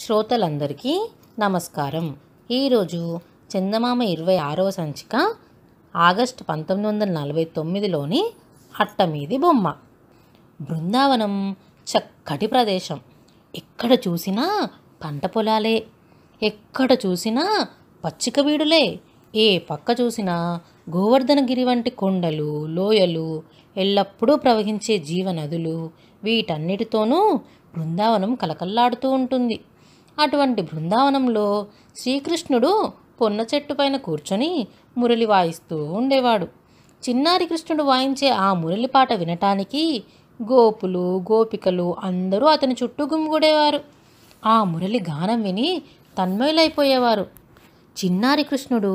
శ్రోతలందరికీ నమస్కారం ఈరోజు చందమామ ఇరవై ఆరవ సంచిక ఆగస్టు పంతొమ్మిది వందల నలభై తొమ్మిదిలోని అట్టమీది బొమ్మ బృందావనం చక్కటి ప్రదేశం ఎక్కడ చూసినా పంట పొలాలే ఎక్కడ చూసినా పచ్చిక వీడులే ఏ పక్క చూసినా గోవర్ధనగిరి వంటి కొండలు లోయలు ఎల్లప్పుడూ ప్రవహించే జీవనదులు వీటన్నిటితోనూ బృందావనం కలకల్లాడుతూ ఉంటుంది అటువంటి బృందావనంలో శ్రీకృష్ణుడు పొన్న చెట్టు పైన కూర్చొని మురళి వాయిస్తూ ఉండేవాడు చిన్నారి కృష్ణుడు వాయించే ఆ మురళి పాట వినటానికి గోపులు గోపికలు అందరూ అతని చుట్టూ గుమ్మిగూడేవారు ఆ మురళి గానం విని తన్మయులైపోయేవారు చిన్నారి కృష్ణుడు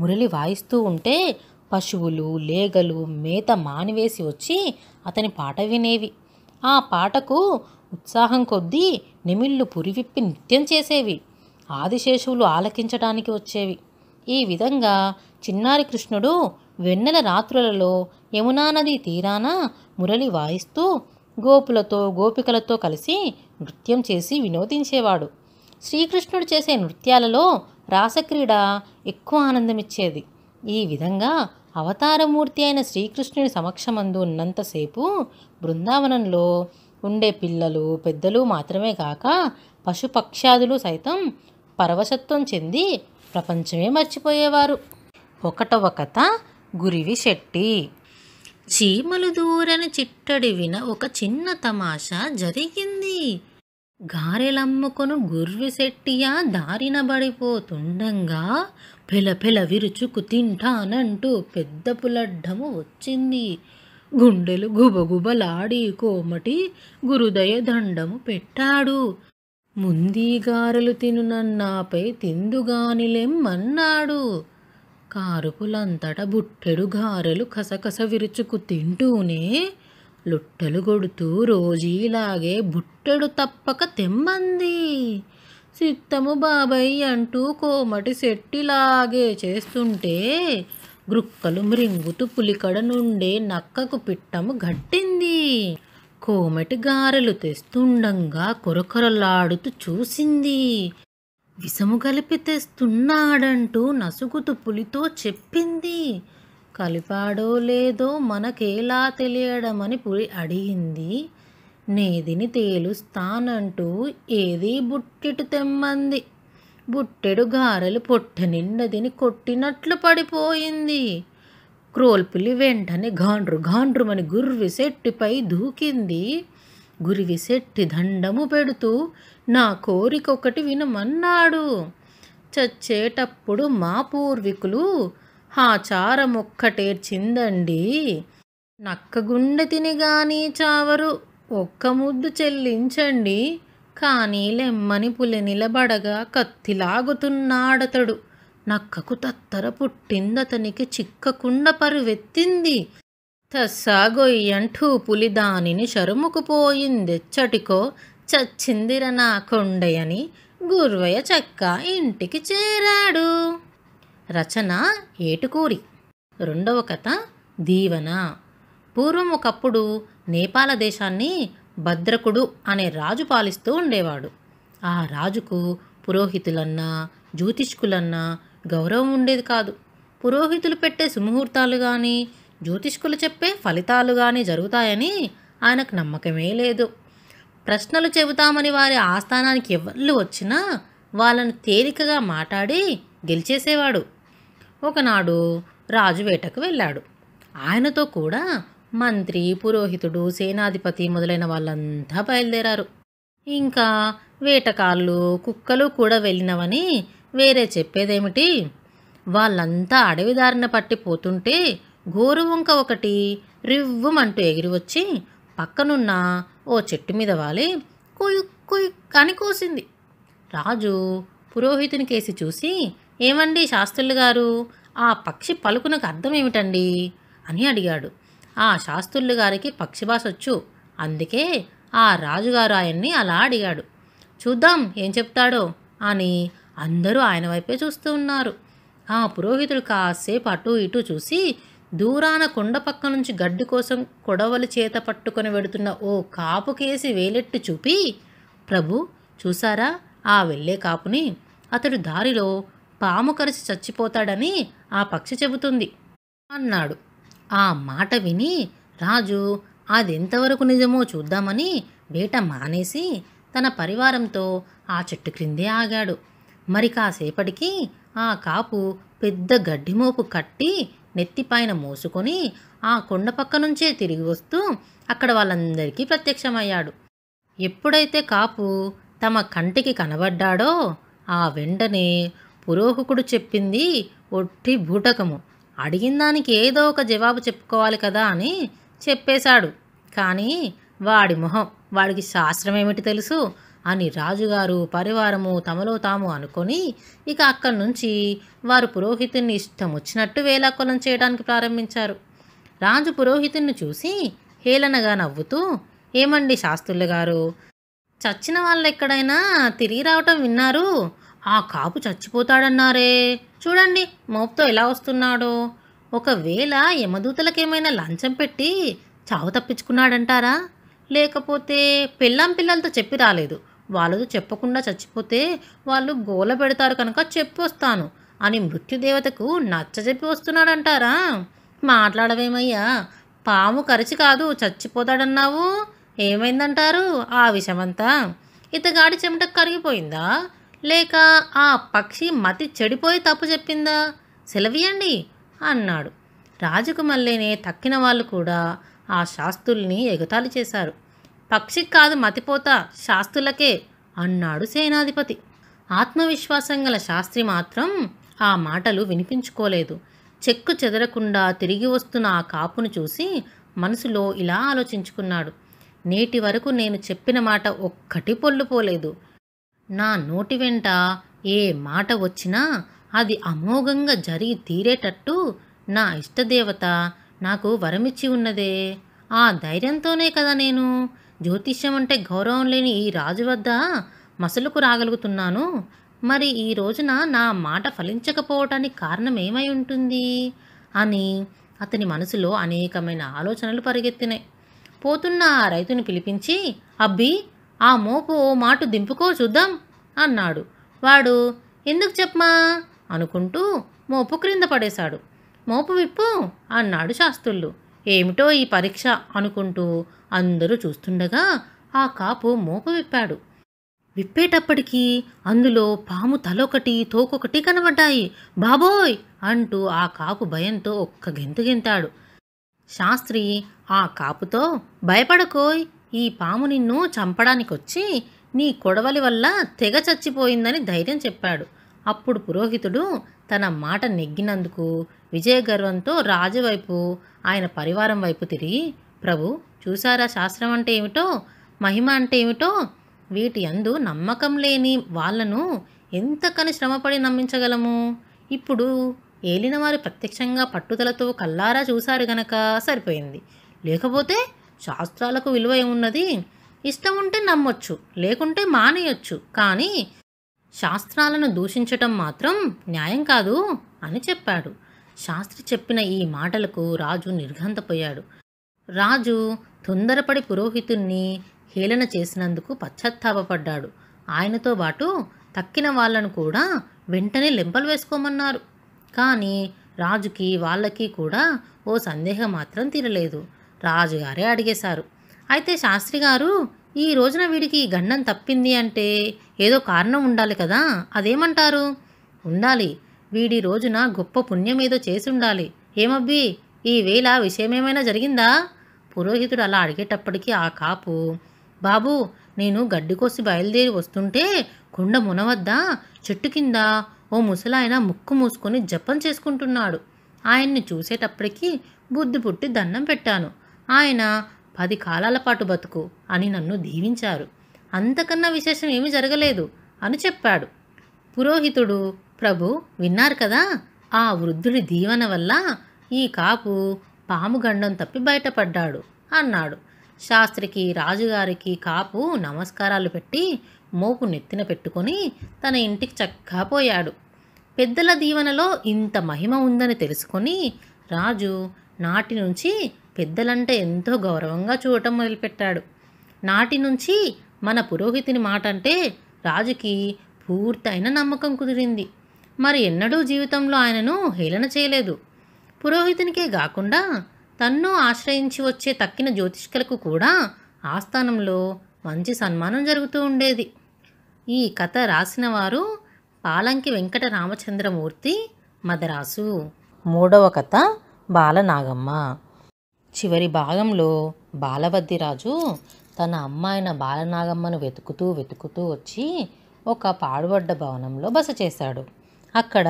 మురళి వాయిస్తూ ఉంటే పశువులు లేగలు మేత మానివేసి వచ్చి అతని పాట వినేవి ఆ పాటకు ఉత్సాహం కొద్దీ నిమిళ్ళు పురివిప్పి నిత్యం చేసేవి ఆదిశేషువులు ఆలకించడానికి వచ్చేవి ఈ విధంగా చిన్నారి కృష్ణుడు వెన్నెల రాత్రులలో యమునా నది తీరాన మురళి వాయిస్తూ గోపులతో గోపికలతో కలిసి నృత్యం చేసి వినోదించేవాడు శ్రీకృష్ణుడు చేసే నృత్యాలలో రాసక్రీడ ఎక్కువ ఆనందమిచ్చేది ఈ విధంగా అవతారమూర్తి అయిన శ్రీకృష్ణుని సమక్షమందు ఉన్నంతసేపు బృందావనంలో ఉండే పిల్లలు పెద్దలు మాత్రమే కాక పశుపక్ష్యాదులు సైతం పరవశత్వం చెంది ప్రపంచమే మర్చిపోయేవారు ఒకటవ కథ గురివి శెట్టి చీమలు దూరని చిట్టడి విన ఒక చిన్న తమాషా జరిగింది గారెలమ్ముకొను శెట్టియా దారిన పడిపోతుండగా పెలపెల విరుచుకు తింటానంటూ పెద్ద పులడ్డము వచ్చింది గుండెలు గుబగుబలాడి కోమటి గురుదయ దండము పెట్టాడు ముందీగారలు తిను నన్నాపై తిందుగానిలేమన్నాడు కారుపులంతట బుట్టెడు గారెలు కసకస విరుచుకు తింటూనే లుట్టలు కొడుతూ రోజీలాగే బుట్టెడు తప్పక తెమ్మంది సిత్తము బాబాయ్ అంటూ కోమటి సెట్టిలాగే చేస్తుంటే గ్రుక్కలు మృంగుతూ పులికడ నుండే నక్కకు పిట్టము గట్టింది కోమటి గారెలు తెస్తుండగా కొరకొరలాడుతూ చూసింది విషము కలిపి తెస్తున్నాడంటూ నసుగుతూ పులితో చెప్పింది కలిపాడో లేదో మనకేలా తెలియడమని పులి అడిగింది నేదిని తేలుస్తానంటూ ఏదీ బుట్టిటు తెమ్మంది బుట్టెడు గారెలు పొట్ట నిండదిని కొట్టినట్లు పడిపోయింది క్రోల్పులి వెంటనే గాండ్రు గాండ్రుమని గుర్రి సెట్టిపై దూకింది గురివి సెట్టి దండము పెడుతూ నా కోరిక ఒకటి వినమన్నాడు చచ్చేటప్పుడు మా పూర్వీకులు ఆచారం చిందండి నక్కగుండె తిని గాని చావరు ఒక్క ముద్దు చెల్లించండి కానీ లెమ్మని పులి నిలబడగా కత్తిలాగుతున్నాడతడు నక్కకు తత్తర పుట్టిందతనికి చిక్కకుండ పరువెత్తింది తస్సాగొయ్యంటూ పులి దానిని షరుముకుపోయిందెచ్చటికో చచ్చిందిర నా కొండయని గుర్వయ చక్క ఇంటికి చేరాడు రచన ఏటుకూరి రెండవ కథ దీవన పూర్వం ఒకప్పుడు నేపాల దేశాన్ని భద్రకుడు అనే రాజు పాలిస్తూ ఉండేవాడు ఆ రాజుకు పురోహితులన్నా జ్యోతిష్కులన్నా గౌరవం ఉండేది కాదు పురోహితులు పెట్టే సుముహూర్తాలు కానీ జ్యోతిష్కులు చెప్పే ఫలితాలు కానీ జరుగుతాయని ఆయనకు నమ్మకమే లేదు ప్రశ్నలు చెబుతామని వారి ఆస్థానానికి ఎవరు వచ్చినా వాళ్ళను తేలికగా మాట్లాడి గెలిచేసేవాడు ఒకనాడు రాజు వేటకు వెళ్ళాడు ఆయనతో కూడా మంత్రి పురోహితుడు సేనాధిపతి మొదలైన వాళ్ళంతా బయలుదేరారు ఇంకా వేటకాళ్ళు కుక్కలు కూడా వెళ్ళినవని వేరే చెప్పేదేమిటి వాళ్ళంతా అడవిదారిన పోతుంటే గోరువంక ఒకటి రివ్వుమంటూ ఎగిరివచ్చి పక్కనున్న ఓ చెట్టు మీద వాలి కుయు కుయు అని కోసింది రాజు పురోహితుని కేసి చూసి ఏమండి శాస్త్రులు గారు ఆ పక్షి పలుకునకు అర్థం ఏమిటండి అని అడిగాడు ఆ శాస్త్రులు గారికి పక్షిభాషొచ్చు అందుకే ఆ రాజుగారు ఆయన్ని అలా అడిగాడు చూద్దాం ఏం చెప్తాడో అని అందరూ ఆయన వైపే చూస్తూ ఉన్నారు ఆ పురోహితుడు కాసేపు అటు ఇటు చూసి దూరాన కొండ పక్క నుంచి గడ్డి కోసం కొడవలి చేత పట్టుకొని వెడుతున్న ఓ కాపుకేసి వేలెట్టు చూపి ప్రభు చూసారా ఆ వెళ్ళే కాపుని అతడు దారిలో పాము కరిచి చచ్చిపోతాడని ఆ పక్షి చెబుతుంది అన్నాడు ఆ మాట విని రాజు అదెంతవరకు నిజమో చూద్దామని బేట మానేసి తన పరివారంతో ఆ చెట్టు క్రిందే ఆగాడు మరి కాసేపటికి ఆ కాపు పెద్ద గడ్డిమోపు కట్టి నెత్తిపైన మోసుకొని ఆ కొండ పక్క నుంచే తిరిగి వస్తూ అక్కడ వాళ్ళందరికీ ప్రత్యక్షమయ్యాడు ఎప్పుడైతే కాపు తమ కంటికి కనబడ్డాడో ఆ వెంటనే పురోహకుడు చెప్పింది ఒట్టి బూటకము అడిగిన దానికి ఏదో ఒక జవాబు చెప్పుకోవాలి కదా అని చెప్పేశాడు కానీ వాడి మొహం వాడికి శాస్త్రం ఏమిటి తెలుసు అని రాజుగారు పరివారము తమలో తాము అనుకొని ఇక అక్కడి నుంచి వారు పురోహితుణ్ణి ఇష్టం వచ్చినట్టు వేలాకొలం చేయడానికి ప్రారంభించారు రాజు పురోహితుణ్ణి చూసి హేళనగా నవ్వుతూ ఏమండి శాస్త్రులు గారు చచ్చిన వాళ్ళు ఎక్కడైనా తిరిగి రావటం విన్నారు ఆ కాపు చచ్చిపోతాడన్నారే చూడండి మోపుతో ఎలా వస్తున్నాడో ఒకవేళ యమదూతలకేమైనా లంచం పెట్టి చావు తప్పించుకున్నాడంటారా లేకపోతే పిల్లం పిల్లలతో చెప్పి రాలేదు వాళ్ళతో చెప్పకుండా చచ్చిపోతే వాళ్ళు గోల పెడతారు కనుక చెప్పి వస్తాను అని మృత్యుదేవతకు నచ్చ చెప్పి వస్తున్నాడంటారా మాట్లాడవేమయ్యా పాము కరిచి కాదు చచ్చిపోతాడన్నావు ఏమైందంటారు ఆ విషమంతా ఇతగాడి చెమట కరిగిపోయిందా లేక ఆ పక్షి మతి చెడిపోయి తప్పు చెప్పిందా సెలవియండి అన్నాడు రాజుకు మల్లేనే తక్కిన వాళ్ళు కూడా ఆ శాస్తుల్ని ఎగతాళి చేశారు పక్షికి కాదు మతిపోతా శాస్తులకే అన్నాడు సేనాధిపతి ఆత్మవిశ్వాసం గల శాస్త్రి మాత్రం ఆ మాటలు వినిపించుకోలేదు చెక్కు చెదరకుండా తిరిగి వస్తున్న ఆ కాపును చూసి మనసులో ఇలా ఆలోచించుకున్నాడు నేటి వరకు నేను చెప్పిన మాట ఒక్కటి పొల్లుపోలేదు నా నోటి వెంట ఏ మాట వచ్చినా అది అమోఘంగా జరిగి తీరేటట్టు నా ఇష్టదేవత నాకు వరమిచ్చి ఉన్నదే ఆ ధైర్యంతోనే కదా నేను జ్యోతిష్యం అంటే గౌరవం లేని ఈ రాజు వద్ద మసలుకు రాగలుగుతున్నాను మరి ఈ రోజున నా మాట ఫలించకపోవటానికి కారణం ఏమై ఉంటుంది అని అతని మనసులో అనేకమైన ఆలోచనలు పరిగెత్తినాయి పోతున్న ఆ రైతుని పిలిపించి అబ్బి ఆ మోపు మాటు దింపుకో చూద్దాం అన్నాడు వాడు ఎందుకు చెప్పమా అనుకుంటూ మోపు క్రింద పడేశాడు మోపు విప్పు అన్నాడు శాస్త్రులు ఏమిటో ఈ పరీక్ష అనుకుంటూ అందరూ చూస్తుండగా ఆ కాపు మోపు విప్పాడు విప్పేటప్పటికీ అందులో పాము తలొకటి తోకొకటి కనబడ్డాయి బాబోయ్ అంటూ ఆ కాపు భయంతో ఒక్క గెంతు గెంతాడు శాస్త్రి ఆ కాపుతో భయపడకోయ్ ఈ పాము నిన్ను చంపడానికొచ్చి నీ కొడవలి వల్ల తెగ చచ్చిపోయిందని ధైర్యం చెప్పాడు అప్పుడు పురోహితుడు తన మాట నెగ్గినందుకు విజయ గర్వంతో రాజు వైపు ఆయన పరివారం వైపు తిరిగి ప్రభు చూసారా శాస్త్రం అంటే ఏమిటో మహిమ అంటే ఏమిటో వీటి అందు నమ్మకం లేని వాళ్లను ఎంతకని శ్రమపడి నమ్మించగలము ఇప్పుడు ఏలినవారు ప్రత్యక్షంగా పట్టుదలతో కల్లారా చూశారు గనక సరిపోయింది లేకపోతే శాస్త్రాలకు విలువ ఏమున్నది ఇష్టం ఉంటే నమ్మొచ్చు లేకుంటే మానేయొచ్చు కానీ శాస్త్రాలను దూషించటం మాత్రం న్యాయం కాదు అని చెప్పాడు శాస్త్రి చెప్పిన ఈ మాటలకు రాజు నిర్ఘంతపోయాడు రాజు తొందరపడి పురోహితుణ్ణి హేళన చేసినందుకు పశ్చాత్తాపడ్డాడు ఆయనతో పాటు తక్కిన వాళ్లను కూడా వెంటనే లెంపలు వేసుకోమన్నారు కానీ రాజుకి వాళ్ళకి కూడా ఓ సందేహం మాత్రం తీరలేదు రాజుగారే అడిగేశారు అయితే శాస్త్రి గారు ఈ రోజున వీడికి గండం తప్పింది అంటే ఏదో కారణం ఉండాలి కదా అదేమంటారు ఉండాలి వీడి రోజున గొప్ప పుణ్యం ఏదో చేసి ఉండాలి ఏమబ్బి ఈ వేళ విషయమేమైనా జరిగిందా పురోహితుడు అలా అడిగేటప్పటికీ ఆ కాపు బాబు నేను గడ్డి కోసి బయలుదేరి వస్తుంటే కుండ మునవద్ద చెట్టు కింద ఓ ముసలాయన ముక్కు మూసుకొని జపం చేసుకుంటున్నాడు ఆయన్ని చూసేటప్పటికీ బుద్ధి పుట్టి దండం పెట్టాను ఆయన పది కాలాల పాటు బతుకు అని నన్ను దీవించారు అంతకన్నా విశేషం ఏమీ జరగలేదు అని చెప్పాడు పురోహితుడు ప్రభు విన్నారు కదా ఆ వృద్ధుడి దీవెన వల్ల ఈ కాపు పాము గండం తప్పి బయటపడ్డాడు అన్నాడు శాస్త్రికి రాజుగారికి కాపు నమస్కారాలు పెట్టి మోపు నెత్తిన పెట్టుకొని తన ఇంటికి చక్కగా పోయాడు పెద్దల దీవెనలో ఇంత మహిమ ఉందని తెలుసుకొని రాజు నాటి నుంచి పెద్దలంటే ఎంతో గౌరవంగా చూడటం మొదలుపెట్టాడు నాటి నుంచి మన పురోహితుని మాట అంటే రాజుకి పూర్తయిన నమ్మకం కుదిరింది మరి ఎన్నడూ జీవితంలో ఆయనను హేళన చేయలేదు పురోహితునికే కాకుండా తన్ను ఆశ్రయించి వచ్చే తక్కిన జ్యోతిష్కులకు కూడా ఆస్థానంలో మంచి సన్మానం జరుగుతూ ఉండేది ఈ కథ రాసిన వారు పాలంకి వెంకట రామచంద్రమూర్తి మదరాసు మూడవ కథ బాలనాగమ్మ చివరి భాగంలో బాలవద్దిరాజు తన అమ్మాయిన బాలనాగమ్మను వెతుకుతూ వెతుకుతూ వచ్చి ఒక పాడుబడ్డ భవనంలో బస చేశాడు అక్కడ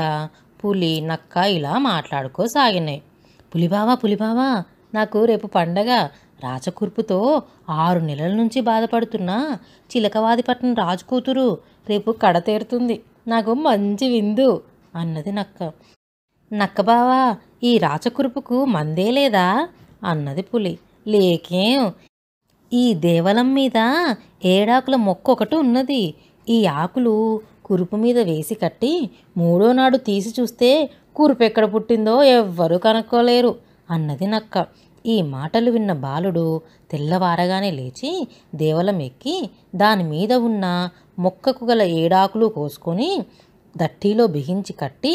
పులి నక్క ఇలా మాట్లాడుకోసాగినాయి పులిబావా పులిబావా నాకు రేపు పండగ రాజకూర్పుతో ఆరు నెలల నుంచి బాధపడుతున్నా చిలకవాదిపట్నం రాజు కూతురు రేపు కడతేరుతుంది నాకు మంచి విందు అన్నది నక్క నక్కబావా ఈ రాచకురుపుకు మందే లేదా అన్నది పులి లేకేం ఈ దేవలం మీద ఏడాకుల మొక్క ఒకటి ఉన్నది ఈ ఆకులు కురుపు మీద వేసి కట్టి మూడో నాడు తీసి చూస్తే కురుపు ఎక్కడ పుట్టిందో ఎవ్వరూ కనుక్కోలేరు అన్నది నక్క ఈ మాటలు విన్న బాలుడు తెల్లవారగానే లేచి దేవలం ఎక్కి దాని మీద ఉన్న మొక్కకు గల ఏడాకులు కోసుకొని దట్టిలో బిగించి కట్టి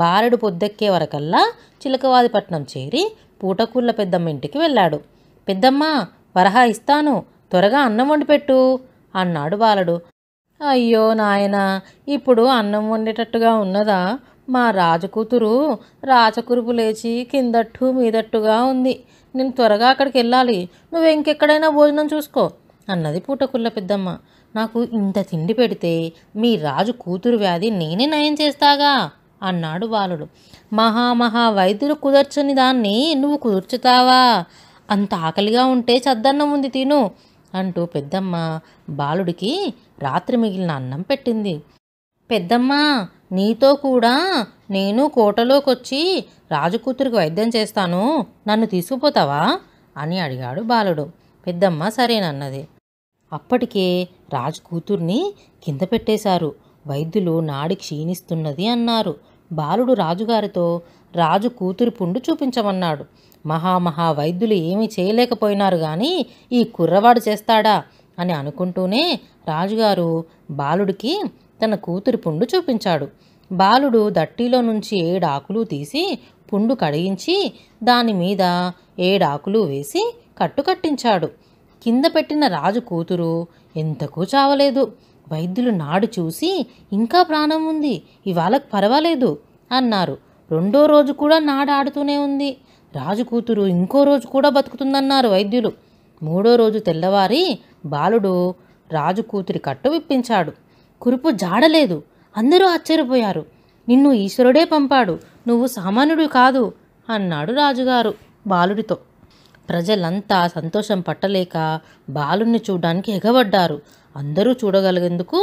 బారెడు పొద్దెక్కే వరకల్లా చిలకవాదిపట్నం చేరి పూటకూళ్ళ పెద్దమ్మ ఇంటికి వెళ్ళాడు పెద్దమ్మ వరహా ఇస్తాను త్వరగా అన్నం వండిపెట్టు అన్నాడు బాలడు అయ్యో నాయనా ఇప్పుడు అన్నం వండేటట్టుగా ఉన్నదా మా రాజకూతురు రాచకురుపు లేచి కిందట్టు మీదట్టుగా ఉంది నేను త్వరగా అక్కడికి వెళ్ళాలి నువ్వు ఇంకెక్కడైనా భోజనం చూసుకో అన్నది పూటకుళ్ళ పెద్దమ్మ నాకు ఇంత తిండి పెడితే మీ రాజు కూతురు వ్యాధి నేనే నయం చేస్తాగా అన్నాడు బాలుడు మహామహా వైద్యులు కుదర్చని దాన్ని నువ్వు కుదుర్చుతావా అంత ఆకలిగా ఉంటే చద్దన్నం ఉంది తిను అంటూ పెద్దమ్మ బాలుడికి రాత్రి మిగిలిన అన్నం పెట్టింది పెద్దమ్మ నీతో కూడా నేను కోటలోకొచ్చి రాజకూతురికి వైద్యం చేస్తాను నన్ను తీసుకుపోతావా అని అడిగాడు బాలుడు పెద్దమ్మ సరేనన్నది అప్పటికే రాజకూతుర్ని కింద పెట్టేశారు వైద్యులు నాడి క్షీణిస్తున్నది అన్నారు బాలుడు రాజుగారితో రాజు కూతురి పుండు చూపించమన్నాడు మహామహా వైద్యులు ఏమీ చేయలేకపోయినారు కానీ ఈ కుర్రవాడు చేస్తాడా అని అనుకుంటూనే రాజుగారు బాలుడికి తన కూతురి పుండు చూపించాడు బాలుడు దట్టిలో నుంచి ఏడాకులు తీసి పుండు కడిగించి దాని మీద ఏడాకులు వేసి కట్టు కట్టించాడు కింద పెట్టిన రాజు కూతురు ఎంతకు చావలేదు వైద్యులు నాడు చూసి ఇంకా ప్రాణం ఉంది ఇవాళకు పర్వాలేదు అన్నారు రెండో రోజు కూడా నాడు ఆడుతూనే ఉంది రాజు కూతురు ఇంకో రోజు కూడా బతుకుతుందన్నారు వైద్యులు మూడో రోజు తెల్లవారి బాలుడు రాజు కూతురి కట్టు విప్పించాడు కురుపు జాడలేదు అందరూ ఆశ్చర్యపోయారు నిన్ను ఈశ్వరుడే పంపాడు నువ్వు సామాన్యుడు కాదు అన్నాడు రాజుగారు బాలుడితో ప్రజలంతా సంతోషం పట్టలేక బాలుణ్ణి చూడ్డానికి ఎగబడ్డారు అందరూ చూడగలిగేందుకు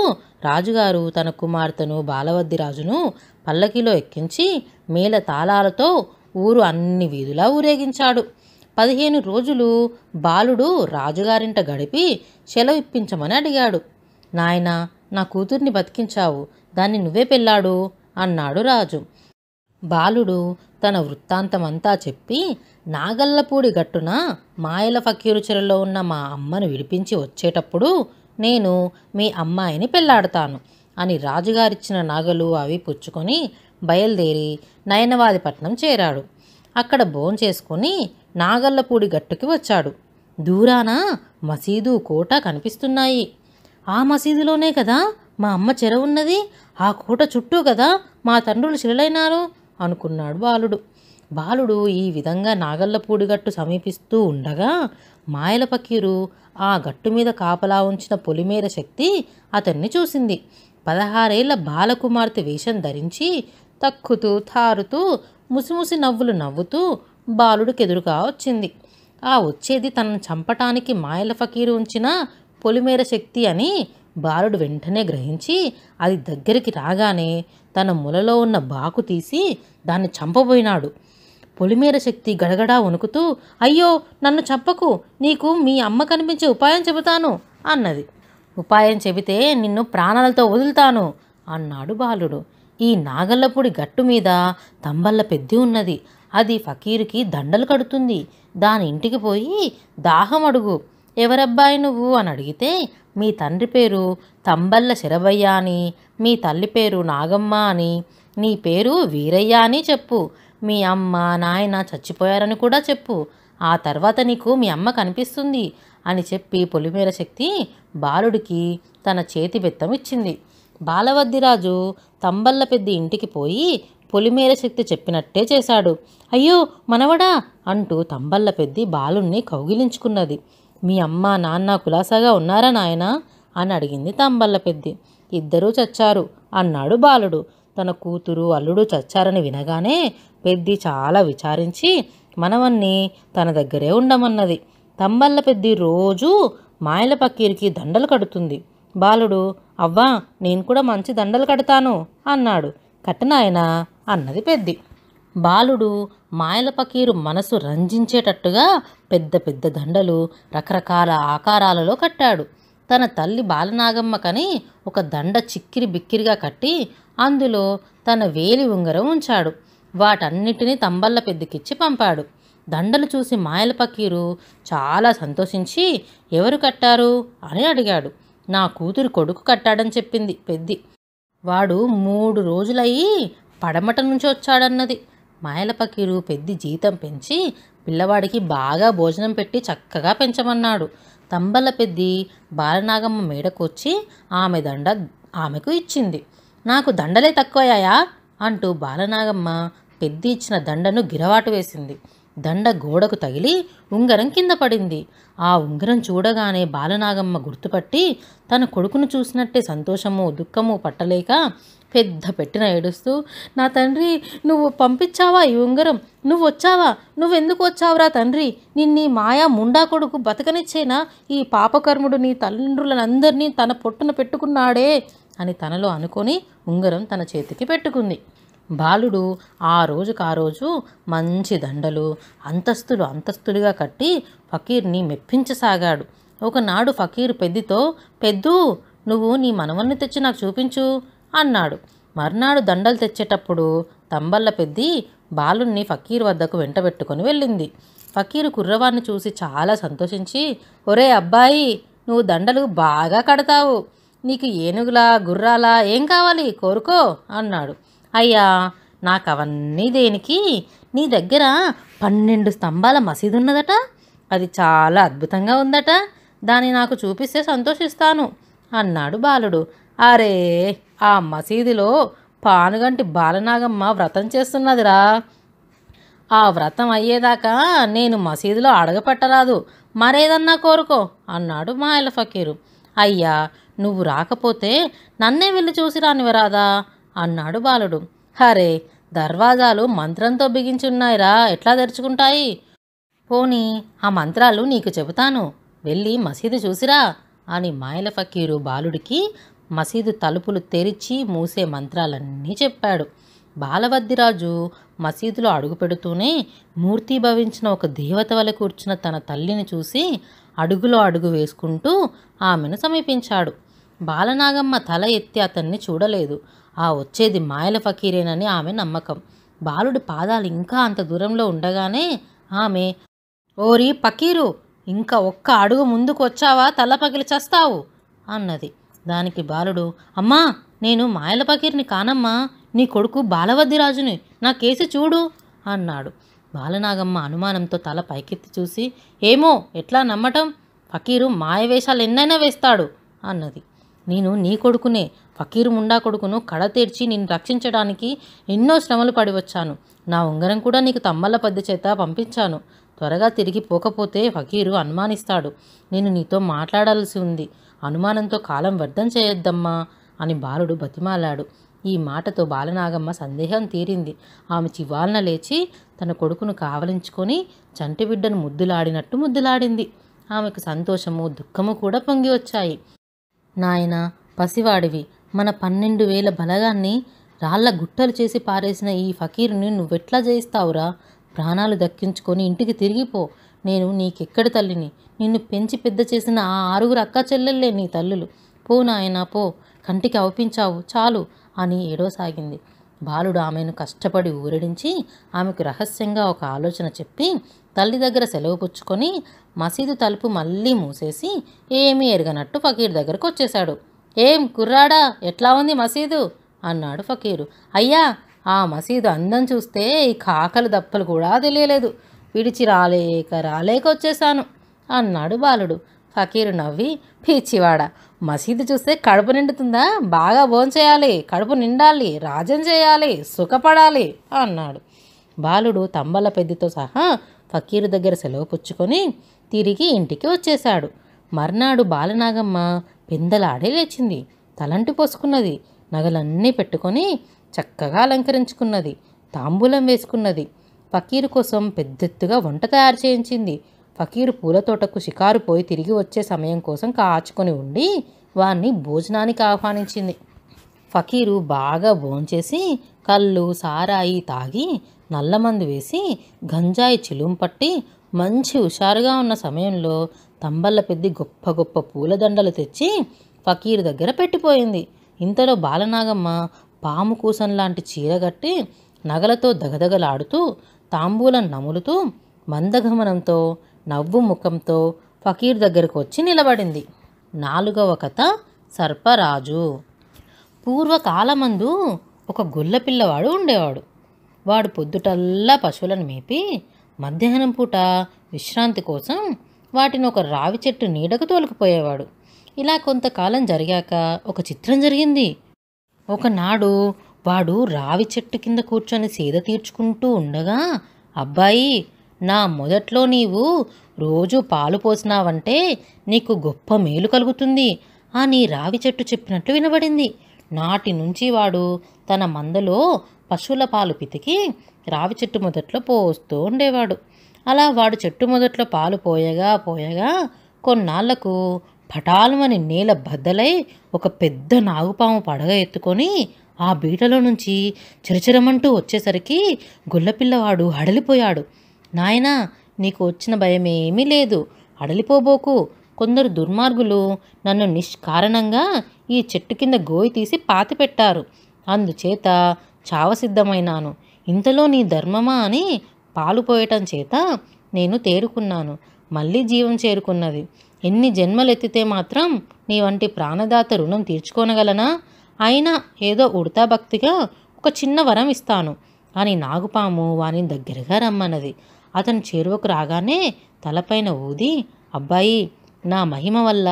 రాజుగారు తన కుమార్తెను బాలవద్ది రాజును పల్లకిలో ఎక్కించి మేల తాళాలతో ఊరు అన్ని వీధులా ఊరేగించాడు పదిహేను రోజులు బాలుడు రాజుగారింట గడిపి ఇప్పించమని అడిగాడు నాయన నా కూతుర్ని బతికించావు దాన్ని నువ్వే పెళ్ళాడు అన్నాడు రాజు బాలుడు తన వృత్తాంతమంతా చెప్పి నాగల్లపూడి గట్టున మాయల ఫకీరు చెరలో ఉన్న మా అమ్మను విడిపించి వచ్చేటప్పుడు నేను మీ అమ్మాయిని పెళ్లాడతాను అని రాజుగారిచ్చిన నగలు అవి పుచ్చుకొని బయలుదేరి నయనవాదిపట్నం చేరాడు అక్కడ భోంచేసుకొని నాగల్లపూడి గట్టుకి వచ్చాడు దూరాన మసీదు కోట కనిపిస్తున్నాయి ఆ మసీదులోనే కదా మా అమ్మ చెర ఉన్నది ఆ కోట చుట్టూ కదా మా తండ్రులు శిలైనారు అనుకున్నాడు బాలుడు బాలుడు ఈ విధంగా నాగల్లపూడి గట్టు సమీపిస్తూ ఉండగా మాయల పకీరు ఆ గట్టు మీద కాపలా ఉంచిన పొలిమేర శక్తి అతన్ని చూసింది పదహారేళ్ల బాలకుమార్తె వేషం ధరించి తక్కుతూ తారుతూ ముసిముసి నవ్వులు నవ్వుతూ బాలుడికెదురుగా వచ్చింది ఆ వచ్చేది తనను చంపటానికి మాయల ఫకీరు ఉంచిన పొలిమేర శక్తి అని బాలుడు వెంటనే గ్రహించి అది దగ్గరికి రాగానే తన ములలో ఉన్న బాకు తీసి దాన్ని చంపబోయినాడు పొలిమేర శక్తి గడగడా వణుకుతూ అయ్యో నన్ను చంపకు నీకు మీ అమ్మ కనిపించే ఉపాయం చెబుతాను అన్నది ఉపాయం చెబితే నిన్ను ప్రాణాలతో వదులుతాను అన్నాడు బాలుడు ఈ నాగల్లపూడి గట్టు మీద తంబల్ల పెద్ది ఉన్నది అది ఫకీరుకి దండలు కడుతుంది దాని ఇంటికి పోయి దాహం అడుగు ఎవరబ్బాయి నువ్వు అని అడిగితే మీ తండ్రి పేరు తంబల్ల శరభయ్య అని మీ తల్లి పేరు నాగమ్మ అని నీ పేరు వీరయ్య అని చెప్పు మీ అమ్మ నాయన చచ్చిపోయారని కూడా చెప్పు ఆ తర్వాత నీకు మీ అమ్మ కనిపిస్తుంది అని చెప్పి పొలిమేర శక్తి బాలుడికి తన చేతి బెత్తం ఇచ్చింది బాలవద్దిరాజు తంబల్ల పెద్ద ఇంటికి పోయి పొలిమేర శక్తి చెప్పినట్టే చేశాడు అయ్యో మనవడా అంటూ తంబల్ల పెద్ద బాలుణ్ణి కౌగిలించుకున్నది మీ అమ్మ నాన్న కులాసాగా ఉన్నారా నాయన అని అడిగింది తంబల్ల పెద్ద ఇద్దరూ చచ్చారు అన్నాడు బాలుడు తన కూతురు అల్లుడు చచ్చారని వినగానే పెద్ది చాలా విచారించి మనవన్ని తన దగ్గరే ఉండమన్నది తంబల్ల పెద్ది రోజూ మాయల పక్కీరికి దండలు కడుతుంది బాలుడు అవ్వా నేను కూడా మంచి దండలు కడతాను అన్నాడు కట్టనాయన అన్నది పెద్ది బాలుడు మాయల పకీరు మనసు రంజించేటట్టుగా పెద్ద పెద్ద దండలు రకరకాల ఆకారాలలో కట్టాడు తన తల్లి బాలనాగమ్మకని ఒక దండ చిక్కిరి బిక్కిరిగా కట్టి అందులో తన వేలి ఉంగరం ఉంచాడు వాటన్నిటినీ తంబల్ల పెద్దకిచ్చి పంపాడు దండలు చూసి మాయల పకీరు చాలా సంతోషించి ఎవరు కట్టారు అని అడిగాడు నా కూతురు కొడుకు కట్టాడని చెప్పింది పెద్ది వాడు మూడు రోజులయ్యి పడమట నుంచి వచ్చాడన్నది మాయల పకీరు పెద్ది జీతం పెంచి పిల్లవాడికి బాగా భోజనం పెట్టి చక్కగా పెంచమన్నాడు తంబల పెద్ది బాలనాగమ్మ మేడకొచ్చి ఆమె దండ ఆమెకు ఇచ్చింది నాకు దండలే తక్కువయ్యాయా అంటూ బాలనాగమ్మ పెద్ది ఇచ్చిన దండను గిరవాటు వేసింది దండ గోడకు తగిలి ఉంగరం కింద పడింది ఆ ఉంగరం చూడగానే బాలనాగమ్మ గుర్తుపట్టి తన కొడుకును చూసినట్టే సంతోషము దుఃఖము పట్టలేక పెద్ద పెట్టిన ఏడుస్తూ నా తండ్రి నువ్వు పంపించావా ఈ ఉంగరం నువ్వు వచ్చావా నువ్వెందుకు వచ్చావురా తండ్రి నిన్నీ మాయా ముండా కొడుకు బతకనిచ్చేనా ఈ పాపకర్ముడు నీ తల్లిదండ్రులనందరినీ తన పొట్టున పెట్టుకున్నాడే అని తనలో అనుకొని ఉంగరం తన చేతికి పెట్టుకుంది బాలుడు ఆ రోజుకు ఆ రోజు మంచి దండలు అంతస్తులు అంతస్తులుగా కట్టి ఫకీర్ని మెప్పించసాగాడు ఒకనాడు ఫకీర్ పెద్దితో పెద్దు నువ్వు నీ మనవల్ని తెచ్చి నాకు చూపించు అన్నాడు మర్నాడు దండలు తెచ్చేటప్పుడు తంబల్ల పెద్ది బాలుణ్ణి ఫకీర్ వద్దకు వెంటబెట్టుకొని వెళ్ళింది ఫకీరు కుర్రవాన్ని చూసి చాలా సంతోషించి ఒరే అబ్బాయి నువ్వు దండలు బాగా కడతావు నీకు ఏనుగులా గుర్రాలా ఏం కావాలి కోరుకో అన్నాడు అయ్యా నాకు అవన్నీ దేనికి నీ దగ్గర పన్నెండు స్తంభాల మసీదు ఉన్నదట అది చాలా అద్భుతంగా ఉందట దాన్ని నాకు చూపిస్తే సంతోషిస్తాను అన్నాడు బాలుడు అరే ఆ మసీదులో పానుగంటి బాలనాగమ్మ వ్రతం చేస్తున్నదిరా ఆ వ్రతం అయ్యేదాకా నేను మసీదులో అడగపెట్టరాదు మరేదన్నా కోరుకో అన్నాడు మాయల ఫకీరు అయ్యా నువ్వు రాకపోతే నన్నే వెళ్ళి చూసి రానివరాదా అన్నాడు బాలుడు హరే దర్వాజాలు మంత్రంతో బిగించున్నాయిరా ఎట్లా తెరుచుకుంటాయి పోనీ ఆ మంత్రాలు నీకు చెబుతాను వెళ్ళి మసీదు చూసిరా అని మాయల ఫకీరు బాలుడికి మసీదు తలుపులు తెరిచి మూసే మంత్రాలన్నీ చెప్పాడు బాలవద్దిరాజు మసీదులో అడుగుపెడుతూనే మూర్తి భవించిన ఒక దేవత వలె కూర్చున్న తన తల్లిని చూసి అడుగులో అడుగు వేసుకుంటూ ఆమెను సమీపించాడు బాలనాగమ్మ తల ఎత్తి అతన్ని చూడలేదు ఆ వచ్చేది మాయల ఫకీరేనని ఆమె నమ్మకం బాలుడి పాదాలు ఇంకా అంత దూరంలో ఉండగానే ఆమె ఓరి పకీరు ఇంకా ఒక్క అడుగు ముందుకు వచ్చావా తల పగిలి చస్తావు అన్నది దానికి బాలుడు అమ్మా నేను మాయల పకీర్ని కానమ్మా నీ కొడుకు బాలవద్దిరాజుని నా కేసు చూడు అన్నాడు బాలనాగమ్మ అనుమానంతో తల పైకెత్తి చూసి ఏమో ఎట్లా నమ్మటం ఫకీరు మాయ వేషాలు ఎన్నైనా వేస్తాడు అన్నది నేను నీ కొడుకునే ఫకీరు ముండా కొడుకును కడ తెర్చి నిన్ను రక్షించడానికి ఎన్నో శ్రమలు పడి వచ్చాను నా ఉంగరం కూడా నీకు తమ్మల పెద్ద చేత పంపించాను త్వరగా తిరిగి పోకపోతే ఫకీరు అనుమానిస్తాడు నేను నీతో మాట్లాడాల్సి ఉంది అనుమానంతో కాలం వ్యర్థం చేయొద్దమ్మా అని బాలుడు బతిమాలాడు ఈ మాటతో బాలనాగమ్మ సందేహం తీరింది ఆమె చివాలన లేచి తన కొడుకును కావలించుకొని చంటి బిడ్డను ముద్దులాడినట్టు ముద్దులాడింది ఆమెకు సంతోషము దుఃఖము కూడా పొంగి వచ్చాయి నాయన పసివాడివి మన పన్నెండు వేల బలగాన్ని రాళ్ల గుట్టలు చేసి పారేసిన ఈ ఫకీరుని నువ్వెట్లా జయిస్తావురా ప్రాణాలు దక్కించుకొని ఇంటికి తిరిగిపో నేను నీకెక్కడి తల్లిని నిన్ను పెంచి పెద్ద చేసిన ఆ ఆరుగురు అక్క చెల్లెళ్ళే నీ తల్లులు పో నాయన పో కంటికి అవపించావు చాలు అని ఏడోసాగింది బాలుడు ఆమెను కష్టపడి ఊరడించి ఆమెకు రహస్యంగా ఒక ఆలోచన చెప్పి తల్లి దగ్గర సెలవు పుచ్చుకొని మసీదు తలుపు మళ్ళీ మూసేసి ఏమీ ఎరగనట్టు ఫకీర్ దగ్గరకు వచ్చేశాడు ఏం కుర్రాడా ఎట్లా ఉంది మసీదు అన్నాడు ఫకీరు అయ్యా ఆ మసీదు అందం చూస్తే ఈ కాకలు దప్పలు కూడా తెలియలేదు విడిచి రాలేక రాలేక వచ్చేశాను అన్నాడు బాలుడు ఫకీరు నవ్వి పీచివాడ మసీదు చూస్తే కడుపు నిండుతుందా బాగా భోంచేయాలి కడుపు నిండాలి రాజం చేయాలి సుఖపడాలి అన్నాడు బాలుడు తంబల పెద్దతో సహా ఫకీరు దగ్గర సెలవు పుచ్చుకొని తిరిగి ఇంటికి వచ్చేశాడు మర్నాడు బాలనాగమ్మ పిందలాడే లేచింది తలంటి పోసుకున్నది నగలన్నీ పెట్టుకొని చక్కగా అలంకరించుకున్నది తాంబూలం వేసుకున్నది ఫకీరు కోసం పెద్దెత్తుగా వంట తయారు చేయించింది ఫకీరు పూల తోటకు షికారు పోయి తిరిగి వచ్చే సమయం కోసం కాచుకొని ఉండి వారిని భోజనానికి ఆహ్వానించింది ఫకీరు బాగా భోంచేసి కళ్ళు సారాయి తాగి నల్లమందు వేసి గంజాయి చిలుం పట్టి మంచి హుషారుగా ఉన్న సమయంలో తంబళ్ళ పెద్ది గొప్ప గొప్ప పూలదండలు తెచ్చి ఫకీర్ దగ్గర పెట్టిపోయింది ఇంతలో బాలనాగమ్మ పాము కూసం లాంటి చీరగట్టి నగలతో దగదగలాడుతూ తాంబూలం నములుతూ మందగమనంతో నవ్వు ముఖంతో ఫకీర్ దగ్గరకు వచ్చి నిలబడింది నాలుగవ కథ సర్పరాజు పూర్వకాలమందు ఒక గొల్ల పిల్లవాడు ఉండేవాడు వాడు పొద్దుటల్లా పశువులను మేపి మధ్యాహ్నం పూట విశ్రాంతి కోసం వాటిని ఒక రావి చెట్టు నీడకు తోలుకుపోయేవాడు ఇలా కొంతకాలం జరిగాక ఒక చిత్రం జరిగింది ఒకనాడు వాడు రావి చెట్టు కింద కూర్చొని సేద తీర్చుకుంటూ ఉండగా అబ్బాయి నా మొదట్లో నీవు రోజు పాలు పోసినావంటే నీకు గొప్ప మేలు కలుగుతుంది ఆ నీ రావి చెట్టు చెప్పినట్లు వినబడింది నాటి నుంచి వాడు తన మందలో పశువుల పాలు పితికి రావి చెట్టు మొదట్లో పోస్తూ ఉండేవాడు అలా వాడు చెట్టు మొదట్లో పాలు పోయగా పోయగా కొన్నాళ్లకు పటాలమని నేల బద్దలై ఒక పెద్ద నాగుపాము పడగ ఎత్తుకొని ఆ బీటలో నుంచి చిరచిరమంటూ వచ్చేసరికి గుల్లపిల్లవాడు అడలిపోయాడు నాయన నీకు వచ్చిన భయమేమీ లేదు అడలిపోబోకు కొందరు దుర్మార్గులు నన్ను నిష్కారణంగా ఈ చెట్టు కింద గోయి తీసి పాతిపెట్టారు అందుచేత చావసిద్ధమైనాను ఇంతలో నీ ధర్మమా అని పాలుపోయటం చేత నేను తేరుకున్నాను మళ్ళీ జీవం చేరుకున్నది ఎన్ని జన్మలెత్తితే మాత్రం నీ వంటి ప్రాణదాత రుణం తీర్చుకోనగలనా అయినా ఏదో ఉడతా భక్తిగా ఒక చిన్న వరం ఇస్తాను అని నాగుపాము వాని దగ్గరగా రమ్మన్నది అతను చేరువకు రాగానే తలపైన ఊది అబ్బాయి నా మహిమ వల్ల